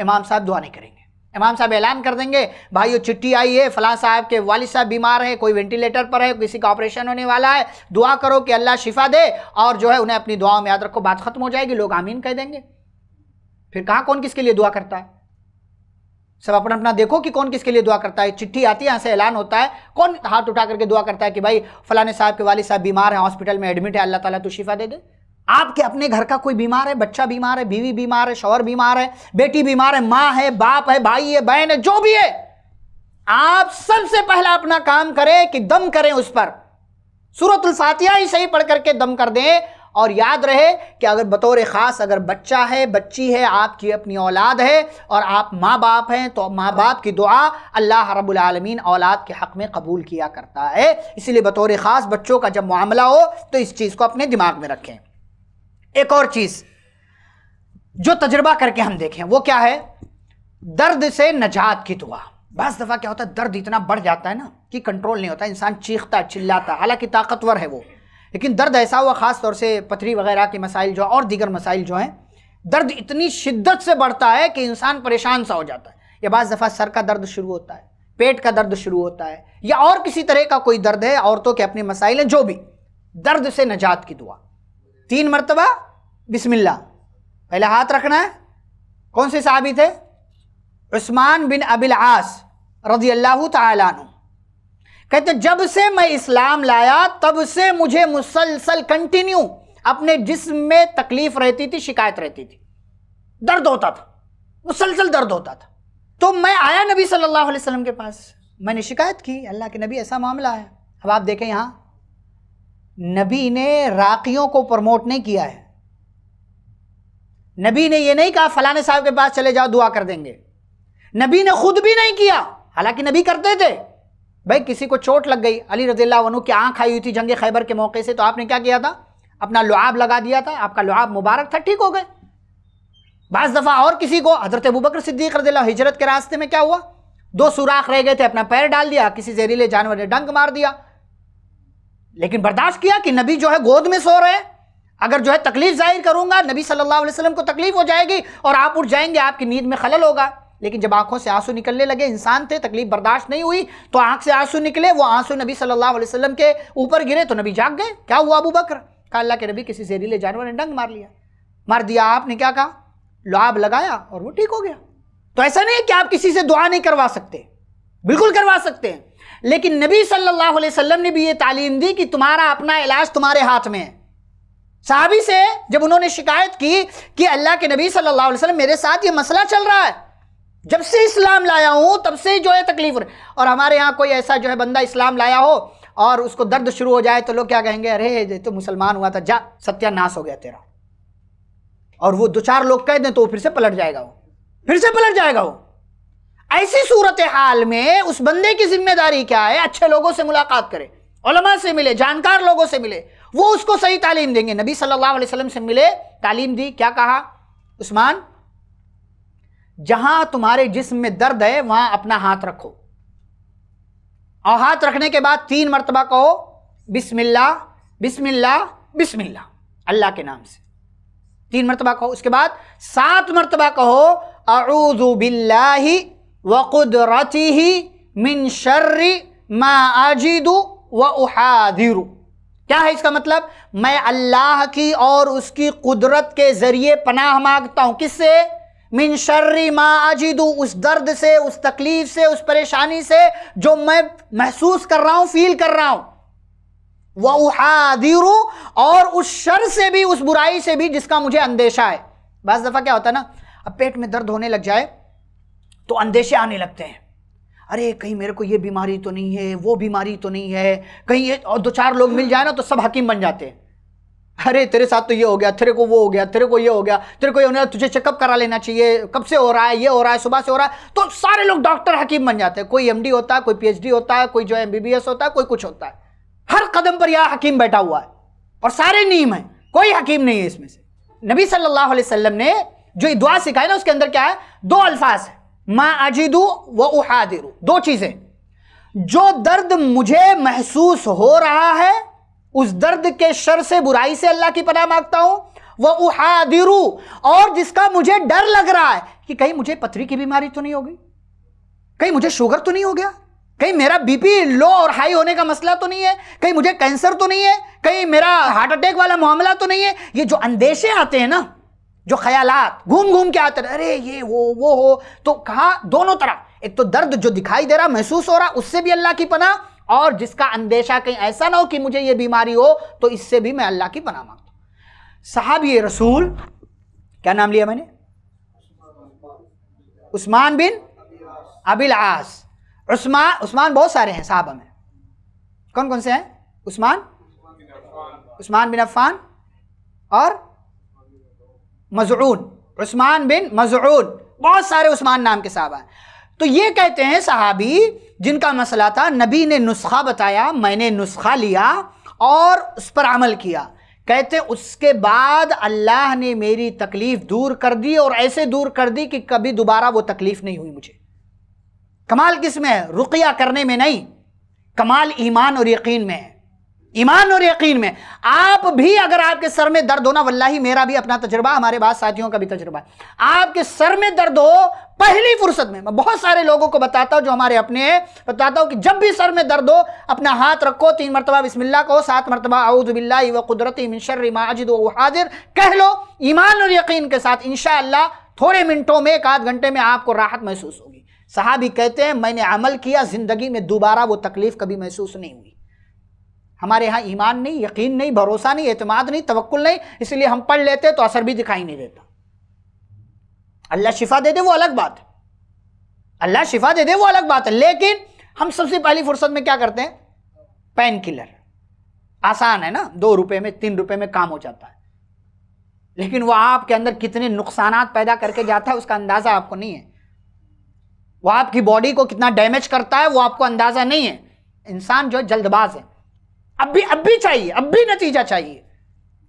इमाम साहब दुआ नहीं करेंगे इमाम साहब ऐलान कर देंगे भाई वो चिट्ठी आई है फलां साहब के वालिद साहब बीमार हैं कोई वेंटिलेटर पर है किसी का ऑपरेशन होने वाला है दुआ करो कि अल्लाह शिफा दे और जो है उन्हें अपनी दुआओं में याद रखो बात खत्म हो जाएगी लोग आमीन कह देंगे फिर कहाँ कौन किसके लिए दुआ करता है सब अपना अपना देखो कि कौन किसके लिए दुआ करता है चिट्ठी आती है यहाँ से ऐलान होता है कौन हाथ उठा करके दुआ करता है कि भाई फलाने साहब के वालिद साहब बीमार हैं हॉस्पिटल में एडमिट है अल्लाह ताला तो शिफा दे दे आपके अपने घर का कोई बीमार है बच्चा बीमार है बीवी बीमार है शौहर बीमार है बेटी बीमार है माँ है बाप है भाई है बहन है जो भी है आप सबसे पहला अपना काम करें कि दम करें उस पर सूरत सातिया ही सही पढ़ करके दम कर दें और याद रहे कि अगर बतौर ख़ास अगर बच्चा है बच्ची है आपकी अपनी औलाद है और आप माँ बाप हैं तो माँ बाप की दुआ अल्लाह रबालमीन औलाद के हक़ में कबूल किया करता है इसीलिए बतौर ख़ास बच्चों का जब मामला हो तो इस चीज़ को अपने दिमाग में रखें एक और चीज जो तजर्बा करके हम देखें वो क्या है दर्द से नजात की दुआ बस दफ़ा क्या होता है दर्द इतना बढ़ जाता है ना कि कंट्रोल नहीं होता इंसान चीखता चिल्लाता हालांकि ताकतवर है वो लेकिन दर्द ऐसा हुआ ख़ास तौर से पथरी वगैरह के मसाइल जो और दीगर मसाइल जो हैं दर्द इतनी शिद्दत से बढ़ता है कि इंसान परेशान सा हो जाता है या बज़ दफ़ा सर का दर्द शुरू होता है पेट का दर्द शुरू होता है या और किसी तरह का कोई दर्द है औरतों के अपने मसाइल हैं जो भी दर्द से नजात की दुआ तीन मरतबा बिस्मिल्ला पहले हाथ रखना है कौन से साबित है उस्मान बिन अबिल आस रजी अल्लाह तु कहते जब से मैं इस्लाम लाया तब से मुझे मुसलसल कंटिन्यू अपने जिस्म में तकलीफ रहती थी शिकायत रहती थी दर्द होता था मुसलसल दर्द होता था तो मैं आया नबी सल्लल्लाहु अलैहि वसल्लम के पास मैंने शिकायत की अल्लाह के नबी ऐसा मामला है अब आप देखें यहाँ नबी ने राखियों को प्रमोट नहीं किया है नबी ने यह नहीं कहा फलाने साहब के पास चले जाओ दुआ कर देंगे नबी ने खुद भी नहीं किया हालांकि नबी करते थे भाई किसी को चोट लग गई अली रजील्ला वनू की आंख आई हुई थी जंगे खैबर के मौके से तो आपने क्या किया था अपना लुआब लगा दिया था आपका लुआब मुबारक था ठीक हो गए बाज़ दफ़ा और किसी को हज़रत बुबकर सिद्दीक रजील्ला हिजरत के रास्ते में क्या हुआ दो सुराख रह गए थे अपना पैर डाल दिया किसी जहरीले जानवर ने डंक मार दिया लेकिन बर्दाश्त किया कि नबी जो है गोद में सो रहे अगर जो है तकलीफ जाहिर करूंगा नबी सल्लल्लाहु अलैहि वसल्लम को तकलीफ हो जाएगी और आप उठ जाएंगे आपकी नींद में खलल होगा लेकिन जब आंखों से आंसू निकलने लगे इंसान थे तकलीफ बर्दाश्त नहीं हुई तो आंख से आंसू निकले वो आंसू नबी सल्लल्लाहु अलैहि वसल्लम के ऊपर गिरे तो नबी जाग गए क्या हुआ अबू बकर कहा अल्लाह के नबी किसी जहरीले जानवर ने डंग मार लिया मार दिया आपने क्या कहा लाभ लगाया और वो ठीक हो गया तो ऐसा नहीं है कि आप किसी से दुआ नहीं करवा सकते बिल्कुल करवा सकते हैं लेकिन नबी सल्लल्लाहु अलैहि वसल्लम ने भी ये तालीम दी कि तुम्हारा अपना इलाज तुम्हारे हाथ में है साहबी से जब उन्होंने शिकायत की कि अल्लाह के नबी सल्लल्लाहु अलैहि वसल्लम मेरे साथ ये मसला चल रहा है जब से इस्लाम लाया हूँ तब से जो है तकलीफ और हमारे यहाँ कोई ऐसा जो है बंदा इस्लाम लाया हो और उसको दर्द शुरू हो जाए तो लोग क्या कहेंगे अरे तो मुसलमान हुआ था जा सत्यानाश हो गया तेरा और वो दो चार लोग कह दें तो फिर से पलट जाएगा वो फिर से पलट जाएगा वो ऐसी सूरत हाल में उस बंदे की जिम्मेदारी क्या है अच्छे लोगों से मुलाकात करे उलमा से मिले जानकार लोगों से मिले वो उसको सही तालीम देंगे नबी सल्लल्लाहु अलैहि वसल्लम से मिले तालीम दी क्या कहा उस्मान जहां तुम्हारे जिस्म में दर्द है वहां अपना हाथ रखो और हाथ रखने के बाद तीन मरतबा कहो बिस्मिल्ला बिस्मिल्ला बिस्मिल्ला अल्लाह के नाम से तीन मरतबा कहो उसके बाद सात मरतबा कहो अरूजुबिल्लाही वक़ुदरती ही मिन शर्र मा आजिदू व उहादिरू क्या है इसका मतलब मैं अल्लाह की और उसकी कुदरत के ज़रिए पनाह मांगता हूँ किससे मिन शर्री मा अजीदू उस दर्द से उस तकलीफ़ से उस परेशानी से जो मैं महसूस कर रहा हूँ फील कर रहा हूँ वहादिरू और उस शर से भी उस बुराई से भी जिसका मुझे अंदेशा है बस दफ़ा क्या होता है ना अब पेट में दर्द होने लग जाए तो अंदेशे आने लगते हैं अरे कहीं मेरे को ये बीमारी तो नहीं है वो बीमारी तो नहीं है कहीं ये और दो चार लोग मिल जाए ना तो सब हकीम बन जाते हैं अरे तेरे साथ तो ये हो गया तेरे को वो हो गया तेरे को ये हो गया तेरे को ये होने तुझे चेकअप करा लेना चाहिए कब से हो रहा है ये हो रहा है सुबह से हो रहा है तो सारे लोग डॉक्टर हकीम बन जाते हैं कोई एम होता है कोई पी होता है कोई जो एम होता है कोई कुछ होता है हर कदम पर यह हकीम बैठा हुआ है और सारे नीम है कोई हकीम नहीं है इसमें से नबी सल्लल्लाहु अलैहि वसल्लम ने जो दुआ सिखाई ना उसके अंदर क्या है दो अल्फाज है मा अजिदू व उहादिरू दो चीज़ें जो दर्द मुझे महसूस हो रहा है उस दर्द के शर से बुराई से अल्लाह की पनाह मांगता हूं वह उहादिरू और जिसका मुझे डर लग रहा है कि कहीं मुझे पथरी की बीमारी तो नहीं होगी कहीं मुझे शुगर तो नहीं हो गया कहीं मेरा बीपी लो और हाई होने का मसला तो नहीं है कहीं मुझे कैंसर तो नहीं है कहीं मेरा हार्ट अटैक वाला मामला तो नहीं है ये जो अंदेशे आते हैं ना जो ख्यालात घूम घूम के आते रहे अरे ये वो वो हो तो कहा दोनों तरफ एक तो दर्द जो दिखाई दे रहा महसूस हो रहा उससे भी अल्लाह की पना और जिसका अंदेशा कहीं ऐसा ना हो कि मुझे ये बीमारी हो तो इससे भी मैं अल्लाह की पना मांगता साहब ये रसूल क्या नाम लिया मैंने उस्मान बिन अबिल आस उस्मान उस्मान बहुत सारे हैं साहब में कौन कौन से हैं उस्मान उस्मान बिन अफान और मजरून उस्मान बिन मजरून बहुत सारे उस्मान नाम के साहबा हैं तो ये कहते हैं सहाबी जिनका मसला था नबी ने नुस्खा बताया मैंने नुस्खा लिया और उस पर अमल किया कहते उसके बाद अल्लाह ने मेरी तकलीफ़ दूर कर दी और ऐसे दूर कर दी कि कभी दोबारा वो तकलीफ़ नहीं हुई मुझे कमाल किस में है रुकिया करने में नहीं कमाल ईमान और यकीन में है ईमान और यकीन में आप भी अगर आपके सर में दर्द हो ना वल्लाही मेरा भी अपना तजर्बा हमारे बाद साथियों का भी तजर्बा आपके सर में दर्द हो पहली फुर्सत में मैं बहुत सारे लोगों को बताता हूँ जो हमारे अपने हैं बताता हूँ कि जब भी सर में दर्द हो अपना हाथ रखो तीन मरतबा बिस्मिल्लाह कहो सात मरतबा अउदबिल्ला व कुदरती मिनशर माजिद हाजिर कह लो ईमान और यकीन के साथ इन थोड़े मिनटों में एक आध घंटे में आपको राहत महसूस होगी ही कहते हैं मैंने अमल किया ज़िंदगी में दोबारा वो तकलीफ़ कभी महसूस नहीं हुई हमारे यहाँ ईमान नहीं यकीन नहीं भरोसा नहीं एतमाद नहीं तवक्ल नहीं इसलिए हम पढ़ लेते तो असर भी दिखाई नहीं देता अल्लाह शिफा दे दे वो अलग बात है अल्लाह शिफा दे दे वो अलग बात है लेकिन हम सबसे पहली फुर्सत में क्या करते हैं पेन किलर आसान है ना दो रुपये में तीन रुपये में काम हो जाता है लेकिन वह आपके अंदर कितने नुकसान पैदा करके जाता है उसका अंदाज़ा आपको नहीं है वह आपकी बॉडी को कितना डैमेज करता है वो आपको अंदाज़ा नहीं है इंसान जो जल्दबाज है अब भी अब भी चाहिए अब भी नतीजा चाहिए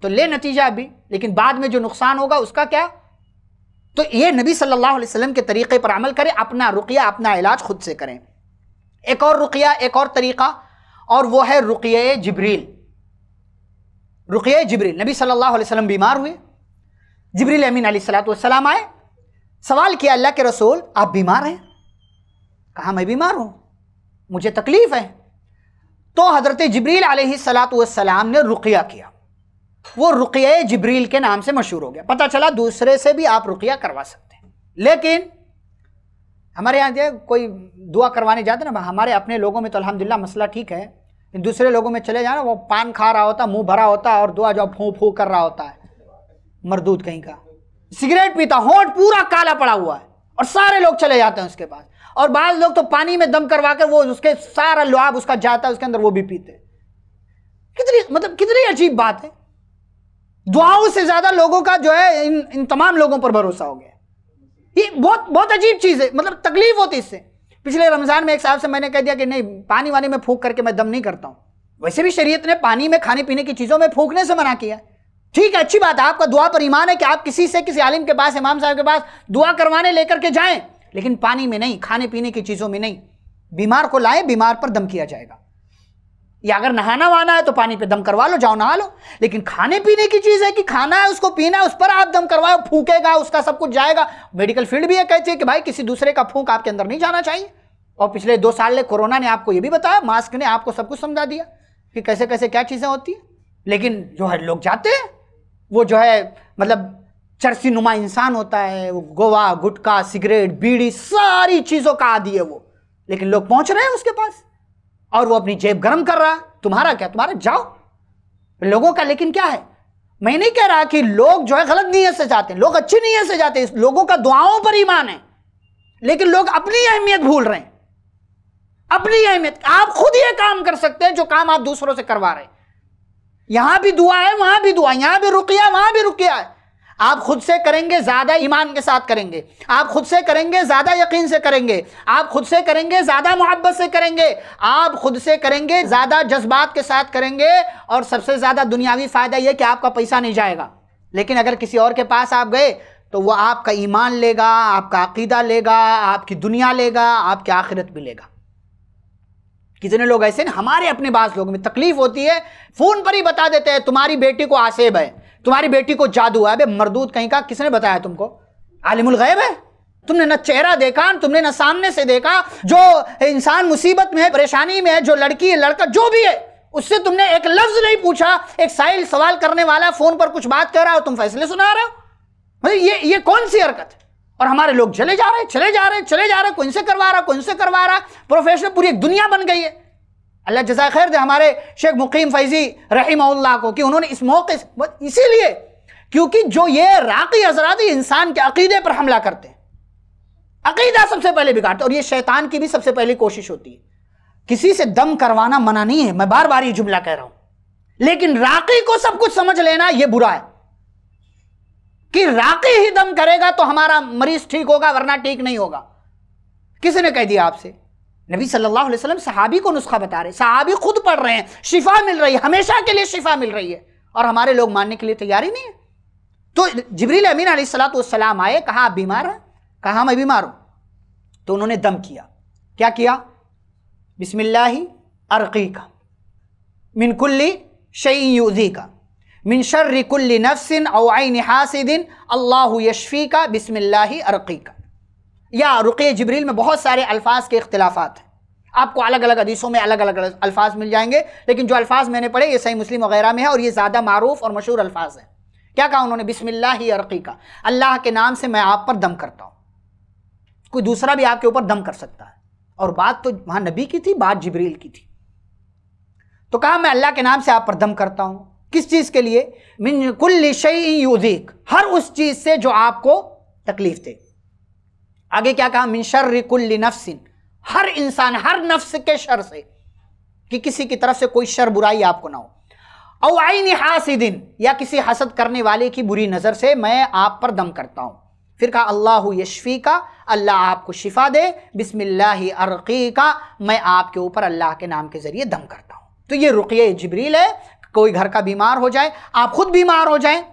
तो ले नतीजा अभी लेकिन बाद में जो नुकसान होगा उसका क्या तो ये नबी सल्लल्लाहु अलैहि वसल्लम के तरीके पर अमल करें अपना रुकिया अपना इलाज खुद से करें एक और रुकिया एक और तरीका और वो है रुकिया जबरील रुकिया जबरील नबी सल्लल्लाहु अलैहि वसल्लम बीमार हुए जबरील अमीन सलाम आए सवाल किया अल्लाह के रसूल आप बीमार हैं कहा मैं बीमार हूँ मुझे तकलीफ़ है तो हज़रत जबरील आलतम ने रुकिया किया वो रुकिया जबरील के नाम से मशहूर हो गया पता चला दूसरे से भी आप रुकिया करवा सकते हैं लेकिन हमारे यहाँ कोई दुआ करवाने जाते ना हमारे अपने लोगों में तो अलहमदिल्ला मसला ठीक है दूसरे लोगों में चले जाना वो पान खा रहा होता मुंह भरा होता और दुआ जो फूँ फूँ कर रहा होता है मरदूद कहीं का सिगरेट पीता होंठ पूरा काला पड़ा हुआ है और सारे लोग चले जाते हैं उसके पास और बाल लोग तो पानी में दम करवा कर वो उसके सारा लुआब उसका जाता है उसके अंदर वो भी पीते कितनी मतलब कितनी अजीब बात है दुआओं से ज्यादा लोगों का जो है इन इन तमाम लोगों पर भरोसा हो गया ये बहुत बहुत अजीब चीज़ है मतलब तकलीफ होती इससे पिछले रमज़ान में एक साहब से मैंने कह दिया कि नहीं पानी वानी में फूक करके मैं दम नहीं करता हूँ वैसे भी शरीयत ने पानी में खाने पीने की चीज़ों में फूकने से मना किया ठीक है अच्छी बात है आपका दुआ पर ईमान है कि आप किसी से किसी आलिम के पास इमाम साहब के पास दुआ करवाने लेकर के जाएं लेकिन पानी में नहीं खाने पीने की चीज़ों में नहीं बीमार को लाए बीमार पर दम किया जाएगा या अगर नहाना वहाना है तो पानी पे दम करवा लो जाओ नहा लो लेकिन खाने पीने की चीज़ है कि खाना है उसको पीना है उस पर आप दम करवाओ फूकेगा उसका सब कुछ जाएगा मेडिकल फील्ड भी है कहती है कि भाई किसी दूसरे का फूक आपके अंदर नहीं जाना चाहिए और पिछले दो साल में कोरोना ने आपको ये भी बताया मास्क ने आपको सब कुछ समझा दिया कि कैसे कैसे क्या चीज़ें होती हैं लेकिन जो है लोग जाते हैं वो जो है मतलब चरसी नुमा इंसान होता है वो गोवा गुटका सिगरेट बीड़ी सारी चीज़ों का आदि है वो लेकिन लोग पहुंच रहे हैं उसके पास और वो अपनी जेब गर्म कर रहा है तुम्हारा क्या तुम्हारा जाओ लोगों का लेकिन क्या है मैं नहीं कह रहा कि लोग जो है गलत नीयत से जाते हैं लोग अच्छी नीयत से जाते हैं लोगों का दुआओं पर ईमान है लेकिन लोग अपनी अहमियत भूल रहे हैं अपनी अहमियत आप खुद ये काम कर सकते हैं जो काम आप दूसरों से करवा रहे हैं यहां भी दुआ है वहां भी दुआ यहां भी रुकिया वहां भी रुकिया है आप खुद से करेंगे ज़्यादा ईमान के साथ करेंगे आप खुद से करेंगे ज़्यादा यकीन से करेंगे आप खुद से करेंगे ज़्यादा मोहब्बत से करेंगे आप खुद से करेंगे ज़्यादा जज्बात के साथ करेंगे और सबसे ज़्यादा दुनियावी फ़ायदा यह कि आपका पैसा नहीं जाएगा लेकिन अगर किसी और के पास आप गए तो वह आपका ईमान लेगा आपका अकीदा लेगा आपकी दुनिया लेगा आपकी आखिरत भी लेगा कितने लोग ऐसे हैं हमारे अपने बास लोगों में तकलीफ होती है फ़ोन पर ही बता देते हैं तुम्हारी बेटी को आसेब है तुम्हारी बेटी को जादू है अबे मरदूत कहीं का किसने बताया तुमको आलिमुल गैब है तुमने ना चेहरा देखा तुमने ना सामने से देखा जो इंसान मुसीबत में है परेशानी में है जो लड़की है लड़का जो भी है उससे तुमने एक लफ्ज नहीं पूछा एक साहिल सवाल करने वाला फोन पर कुछ बात कर रहा हो तुम फैसले सुना रहे हो मतलब ये ये कौन सी हरकत है और हमारे लोग चले जा रहे चले जा रहे चले जा रहे कौन से करवा रहा कौन से करवा रहा प्रोफेशनल पूरी एक दुनिया बन गई है अल्लाह जजा खैर दे हमारे शेख मुकीम फैज़ी रही को कि उन्होंने इस मौके इसीलिए क्योंकि जो ये राकी हजरात इंसान के अकीदे पर हमला करते हैं अकीदा सबसे पहले बिगाड़ते और ये शैतान की भी सबसे पहली कोशिश होती है किसी से दम करवाना मना नहीं है मैं बार बार ये जुमला कह रहा हूं लेकिन राकी को सब कुछ समझ लेना यह बुरा है कि राकी ही दम करेगा तो हमारा मरीज ठीक होगा वरना ठीक नहीं होगा किसी ने कह दिया आपसे नबी सल्लल्लाहु अलैहि वसल्लम सहाबी को नुस्खा बता रहे सहाबी खुद पढ़ रहे हैं शिफा मिल रही है हमेशा के लिए शिफा मिल रही है और हमारे लोग मानने के लिए तैयार ही नहीं है तो जबरील अमीन सलाम आए कहा आप बीमार हैं कहा हाँ, मैं बीमार हूँ तो उन्होंने दम किया क्या किया बिस्मिल्ला अरकी का मिनकुल्ली शयुजी का मिन शर्रिकुल्ली नफसिन अवाई नहासिदिन अल्लाह यशफ़ी का बिस्मिल्ला अरकी का या रुके जबरील में बहुत सारे अल्फाज के अख्तिलाफ़ात हैं आपको अलग अलग हदीसों में अलग अलग अल्फाज मिल जाएंगे लेकिन जो अल्फाज मैंने पढ़े ये सही मुस्लिम वगैरह में है और ये ज़्यादा मरूफ और मशहूर अल्फाज हैं क्या कहा उन्होंने बिसमिल्ला ही अरकी का अल्लाह के नाम से मैं आप पर दम करता हूँ कोई दूसरा भी आपके ऊपर दम कर सकता है और बात तो वहाँ नबी की थी बात जबरील की थी तो कहा मैं अल्लाह के नाम से आप पर दम करता हूँ किस चीज़ के लिए मिन कुल्ली शई युधिक हर उस चीज़ से जो आपको तकलीफ दे आगे क्या कहा मिनशर्रिकुल्ली नफसिन हर इंसान हर नफ्स के शर से कि किसी की तरफ से कोई शर बुराई आपको ना हो और आई निहासिदिन या किसी हसद करने वाले की बुरी नज़र से मैं आप पर दम करता हूँ फिर कहा अल्लाह यशफ़ी का अल्लाह आपको शिफा दे बिस्मिल्लाह अरकी का मैं आपके ऊपर अल्लाह के नाम के ज़रिए दम करता हूँ तो ये रुकिए जबरील है कोई घर का बीमार हो जाए आप खुद बीमार हो जाए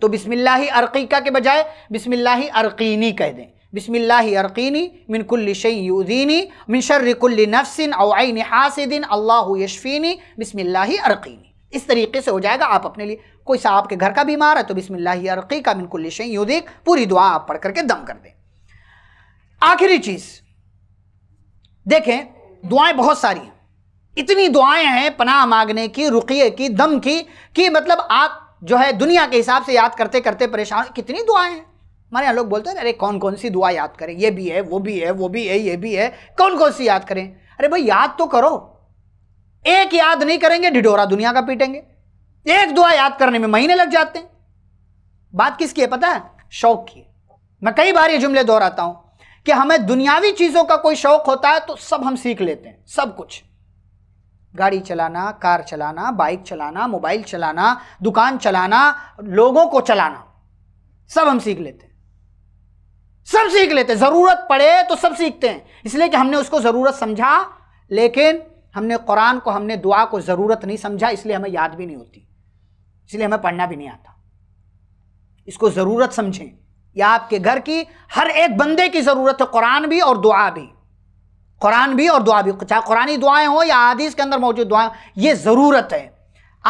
तो बिस्मिल्लाह अरकी का के बजाय बिस्मिल्लाह अरकीनी कह दें बसमिल्लारक़ीनी अरक़ीनी मिन शर्रकुल्ल नफसिन अवाइन हासिदिन अल्लाह यशफ़ीनी बसमिल्लारक़ीनी इस तरीके से हो जाएगा आप अपने लिए कोई सा आपके घर का बीमार है तो अरक़ी का मिनकुल्लशयुद्दीक पूरी दुआ आप पढ़ करके दम कर दें आखिरी चीज़ देखें दुआएं बहुत सारी हैं इतनी दुआएं हैं पनाह मांगने की रुकिए की दम की कि मतलब आप जो है दुनिया के हिसाब से याद करते करते परेशान कितनी दुआएं हैं हमारे यहाँ लोग बोलते हैं अरे कौन कौन सी दुआ याद करें ये भी है वो भी है वो भी है ये भी है कौन कौन सी याद करें अरे भाई याद तो करो एक याद नहीं करेंगे ढिढोरा दुनिया का पीटेंगे एक दुआ याद करने में महीने लग जाते हैं बात किसकी है पता है शौक की मैं कई बार ये जुमले दोहराता हूं कि हमें दुनियावी चीज़ों का कोई शौक होता है तो सब हम सीख लेते हैं सब कुछ गाड़ी चलाना कार चलाना बाइक चलाना मोबाइल चलाना दुकान चलाना लोगों को चलाना सब हम सीख लेते हैं सब सीख लेते हैं ज़रूरत पड़े तो सब सीखते हैं इसलिए कि हमने उसको ज़रूरत समझा लेकिन हमने कुरान को हमने दुआ को ज़रूरत नहीं समझा इसलिए हमें याद भी नहीं होती इसलिए हमें पढ़ना भी नहीं आता इसको ज़रूरत समझें यह आपके घर की हर एक बंदे की ज़रूरत है कुरान भी और दुआ भी कुरान भी और दुआ भी चाहे कुरानी दुआएं हों या आदिश के अंदर मौजूद दुआएं ये ज़रूरत है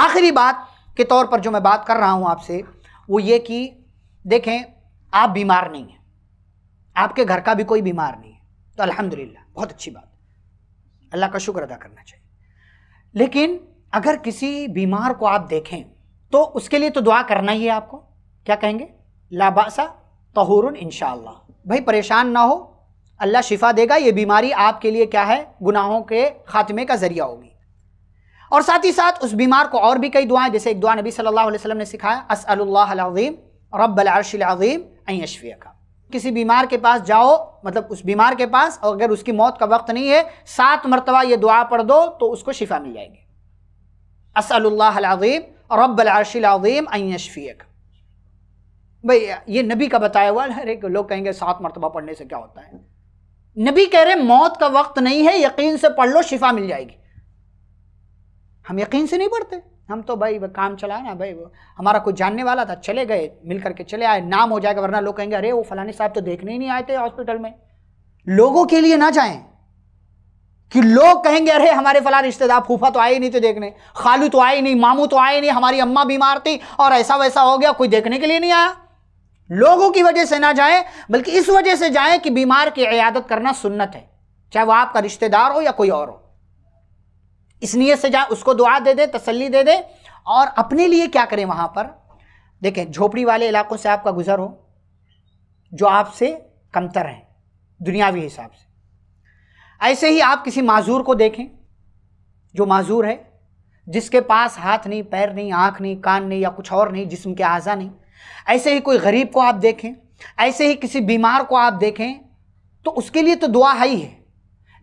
आखिरी बात के तौर पर जो मैं बात कर रहा हूँ आपसे वो ये कि देखें आप बीमार नहीं हैं आपके घर का भी कोई बीमार नहीं है तो अल्हम्दुलिल्लाह बहुत अच्छी बात अल्लाह का शुक्र अदा करना चाहिए लेकिन अगर किसी बीमार को आप देखें तो उसके लिए तो दुआ करना ही है आपको क्या कहेंगे लाबासा तहूर इनशाला भाई परेशान ना हो अल्लाह शिफा देगा ये बीमारी आपके लिए क्या है गुनाहों के खात्मे का ज़रिया होगी और साथ ही साथ उस बीमार को और भी कई दुआएं जैसे एक दुआ नबी सल्लल्लाहु अलैहि वसल्लम ने सिखाया असलम रब्बल अरशिल अज़ीम अयशफ़िया का किसी बीमार के पास जाओ मतलब उस बीमार के पास और अगर उसकी मौत का वक्त नहीं है सात मरतबा ये दुआ पढ़ दो तो उसको शिफा मिल जाएगी असलज़ीम रबीम अशफीक भाई ये नबी का बताया हुआ है एक लोग कहेंगे सात मरतबा पढ़ने से क्या होता है नबी कह रहे मौत का वक्त नहीं है यकीन से पढ़ लो शिफा मिल जाएगी हम यकीन से नहीं पढ़ते हम तो भाई काम चलाए ना भाई हमारा कुछ जानने वाला था चले गए मिल करके चले आए नाम हो जाएगा वरना लोग कहेंगे अरे वो फलाने साहब तो देखने ही नहीं आए थे हॉस्पिटल में लोगों के लिए ना जाएं कि लोग कहेंगे अरे हमारे फला रिश्तेदार फूफा तो आए ही नहीं थे देखने खालू तो आए नहीं मामू तो आए नहीं हमारी अम्मा बीमार थी और ऐसा वैसा हो गया कोई देखने के लिए नहीं आया लोगों की वजह से ना जाए बल्कि इस वजह से जाए कि बीमार की इयादत करना सुन्नत है चाहे वह आपका रिश्तेदार हो या कोई और हो इस नीयत से जाए उसको दुआ दे दे तसल्ली दे दे और अपने लिए क्या करें वहाँ पर देखें झोपड़ी वाले इलाकों से आपका गुज़र हो जो आपसे कमतर हैं दुनियावी हिसाब से ऐसे ही आप किसी माजूर को देखें जो माजूर है जिसके पास हाथ नहीं पैर नहीं आँख नहीं कान नहीं या कुछ और नहीं जिसम के आज़ा नहीं ऐसे ही कोई गरीब को आप देखें ऐसे ही किसी बीमार को आप देखें तो उसके लिए तो दुआ है ही है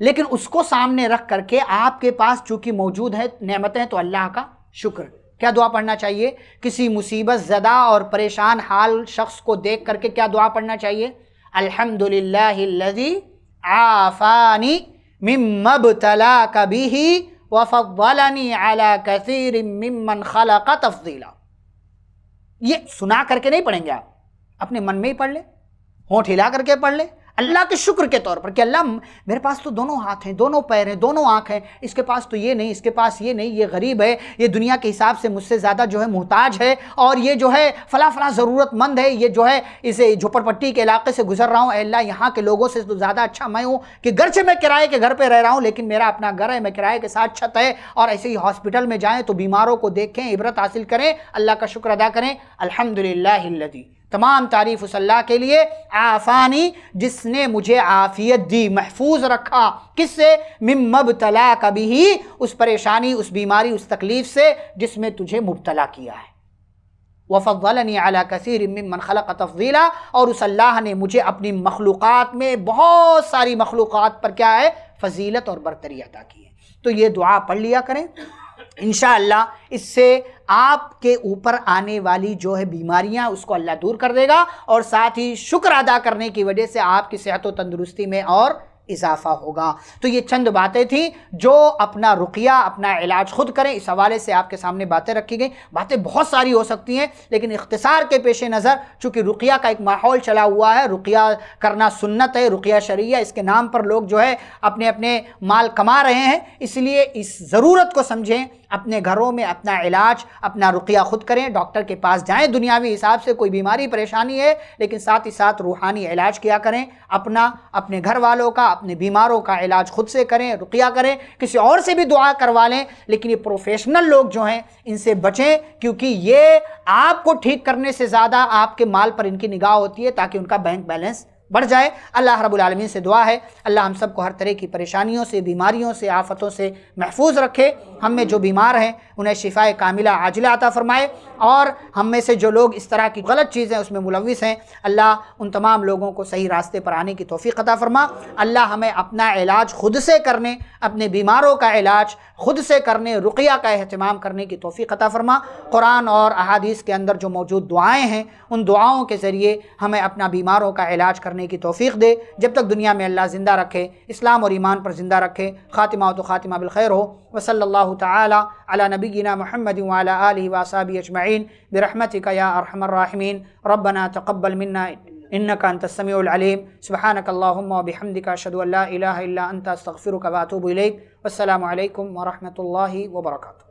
लेकिन उसको सामने रख करके आपके पास चूंकि मौजूद है नेमतें तो अल्लाह का शुक्र क्या दुआ पढ़ना चाहिए किसी मुसीबत ज़दा और परेशान हाल शख्स को देख करके क्या दुआ पढ़ना चाहिए अल्हम्दुलिल्लाहिल्लज़ी आफ़ानी मिम्मब तला कभी ही वफ़लनी अला कसीर मिम्मन खला का तफजीला ये सुना करके नहीं पढ़ेंगे आप अपने मन में ही पढ़ ले होंठ हिला करके पढ़ ले अल्लाह के शुक्र के तौर पर कि अल्लाह मेरे पास तो दोनों हाथ हैं दोनों पैर हैं दोनों आँख हैं इसके पास तो ये नहीं इसके पास ये नहीं ये गरीब है ये दुनिया के हिसाब से मुझसे ज़्यादा जो है मोहताज है और ये जो है फला फला ज़रूरतमंद है ये जो है इसे झोपड़पट्टी के इलाके से गुजर रहा हूँ अल्लाह यहाँ के लोगों से तो ज़्यादा अच्छा मैं हूँ कि घर से मैं किराए के घर पर रह रहा हूँ लेकिन मेरा अपना घर है मैं किराए के साथ छत है और ऐसे ही हॉस्पिटल में जाएँ तो बीमारों को देखें इबरत हासिल करें अल्लाह का शुक्र अदा करें अलहमदिल्ला तमाम तारीफ़ उसल्ला के लिए आफ़ानी जिसने मुझे आफ़ियत दी महफूज रखा किससे मिम्मब तला कभी ही उस परेशानी उस बीमारी उस तकलीफ़ से जिसमें तुझे मुबतला किया है वफ़ल अला कसर ममन खलक तफ़ीला और उस अल्लाह ने मुझे अपनी मखलूक़ात में बहुत सारी मखलूक़ात पर क्या है फजीलत और बरतरी अदा की है तो ये दुआ पढ़ लिया करें इन इससे आपके ऊपर आने वाली जो है बीमारियां उसको अल्लाह दूर कर देगा और साथ ही शुक्र अदा करने की वजह से आपकी सेहत व तंदुरुस्ती में और इजाफा होगा तो ये चंद बातें थी जो अपना रुकिया अपना इलाज खुद करें इस हवाले से आपके सामने बातें रखी गई बातें बहुत सारी हो सकती हैं लेकिन इख्तसार के पेश नज़र चूँकि रुकिया का एक माहौल चला हुआ है रुकिया करना सुन्नत है रुकिया शरिया इसके नाम पर लोग जो है अपने अपने माल कमा रहे हैं इसलिए इस ज़रूरत को समझें अपने घरों में अपना इलाज अपना रुकिया ख़ुद करें डॉक्टर के पास जाएं दुनियावी हिसाब से कोई बीमारी परेशानी है लेकिन साथ ही साथ रूहानी इलाज किया करें अपना अपने घर वालों का अपने बीमारों का इलाज ख़ुद से करें रुकिया करें किसी और से भी दुआ करवा लें लेकिन ये प्रोफेशनल लोग जो हैं इनसे बचें क्योंकि ये आपको ठीक करने से ज़्यादा आपके माल पर इनकी निगाह होती है ताकि उनका बैंक बैलेंस बढ़ जाए अल्लाह रब्बुल रबालमीन से दुआ है अल्लाह हम सबको हर तरह की परेशानियों से बीमारियों से आफतों से महफूज रखे हम में जो बीमार हैं उन्हें शिफाए कामिला आजिला अता फ़रमाए और हम में से जो लोग इस तरह की गलत चीज़ें उसमें मुलविस हैं अल्लाह उन तमाम लोगों को सही रास्ते पर आने की तोफ़ी अता फ़रमा अल्लाह हमें अपना इलाज खुद से करने अपने बीमारों का इलाज खुद से करने रुकिया का अहतमाम करने की तोफ़ी अता फ़रमा कुरान और अहादीस के अंदर जो मौजूद दुआएँ हैं उन दुआओं के ज़रिए हमें अपना बीमारों का इलाज करने करने की तोफ़ी दे जब तक दुनिया में अल्लाह ज़िंदा रखे इस्लाम और ईमान पर ज़िंदा रखे ख़ातिमा तो ख़ातिमा बिलखैर हो वसल्ला तला नबीना महमद वाली वासाबी अजमैन क्या या रबना तकबल मन्ना इन्न का अंतसमीम सुबहानकल्लाम बहमद का शदुल्ला अंत स्तफ़िर का वातूबलैक वसलम वरहमल वर्का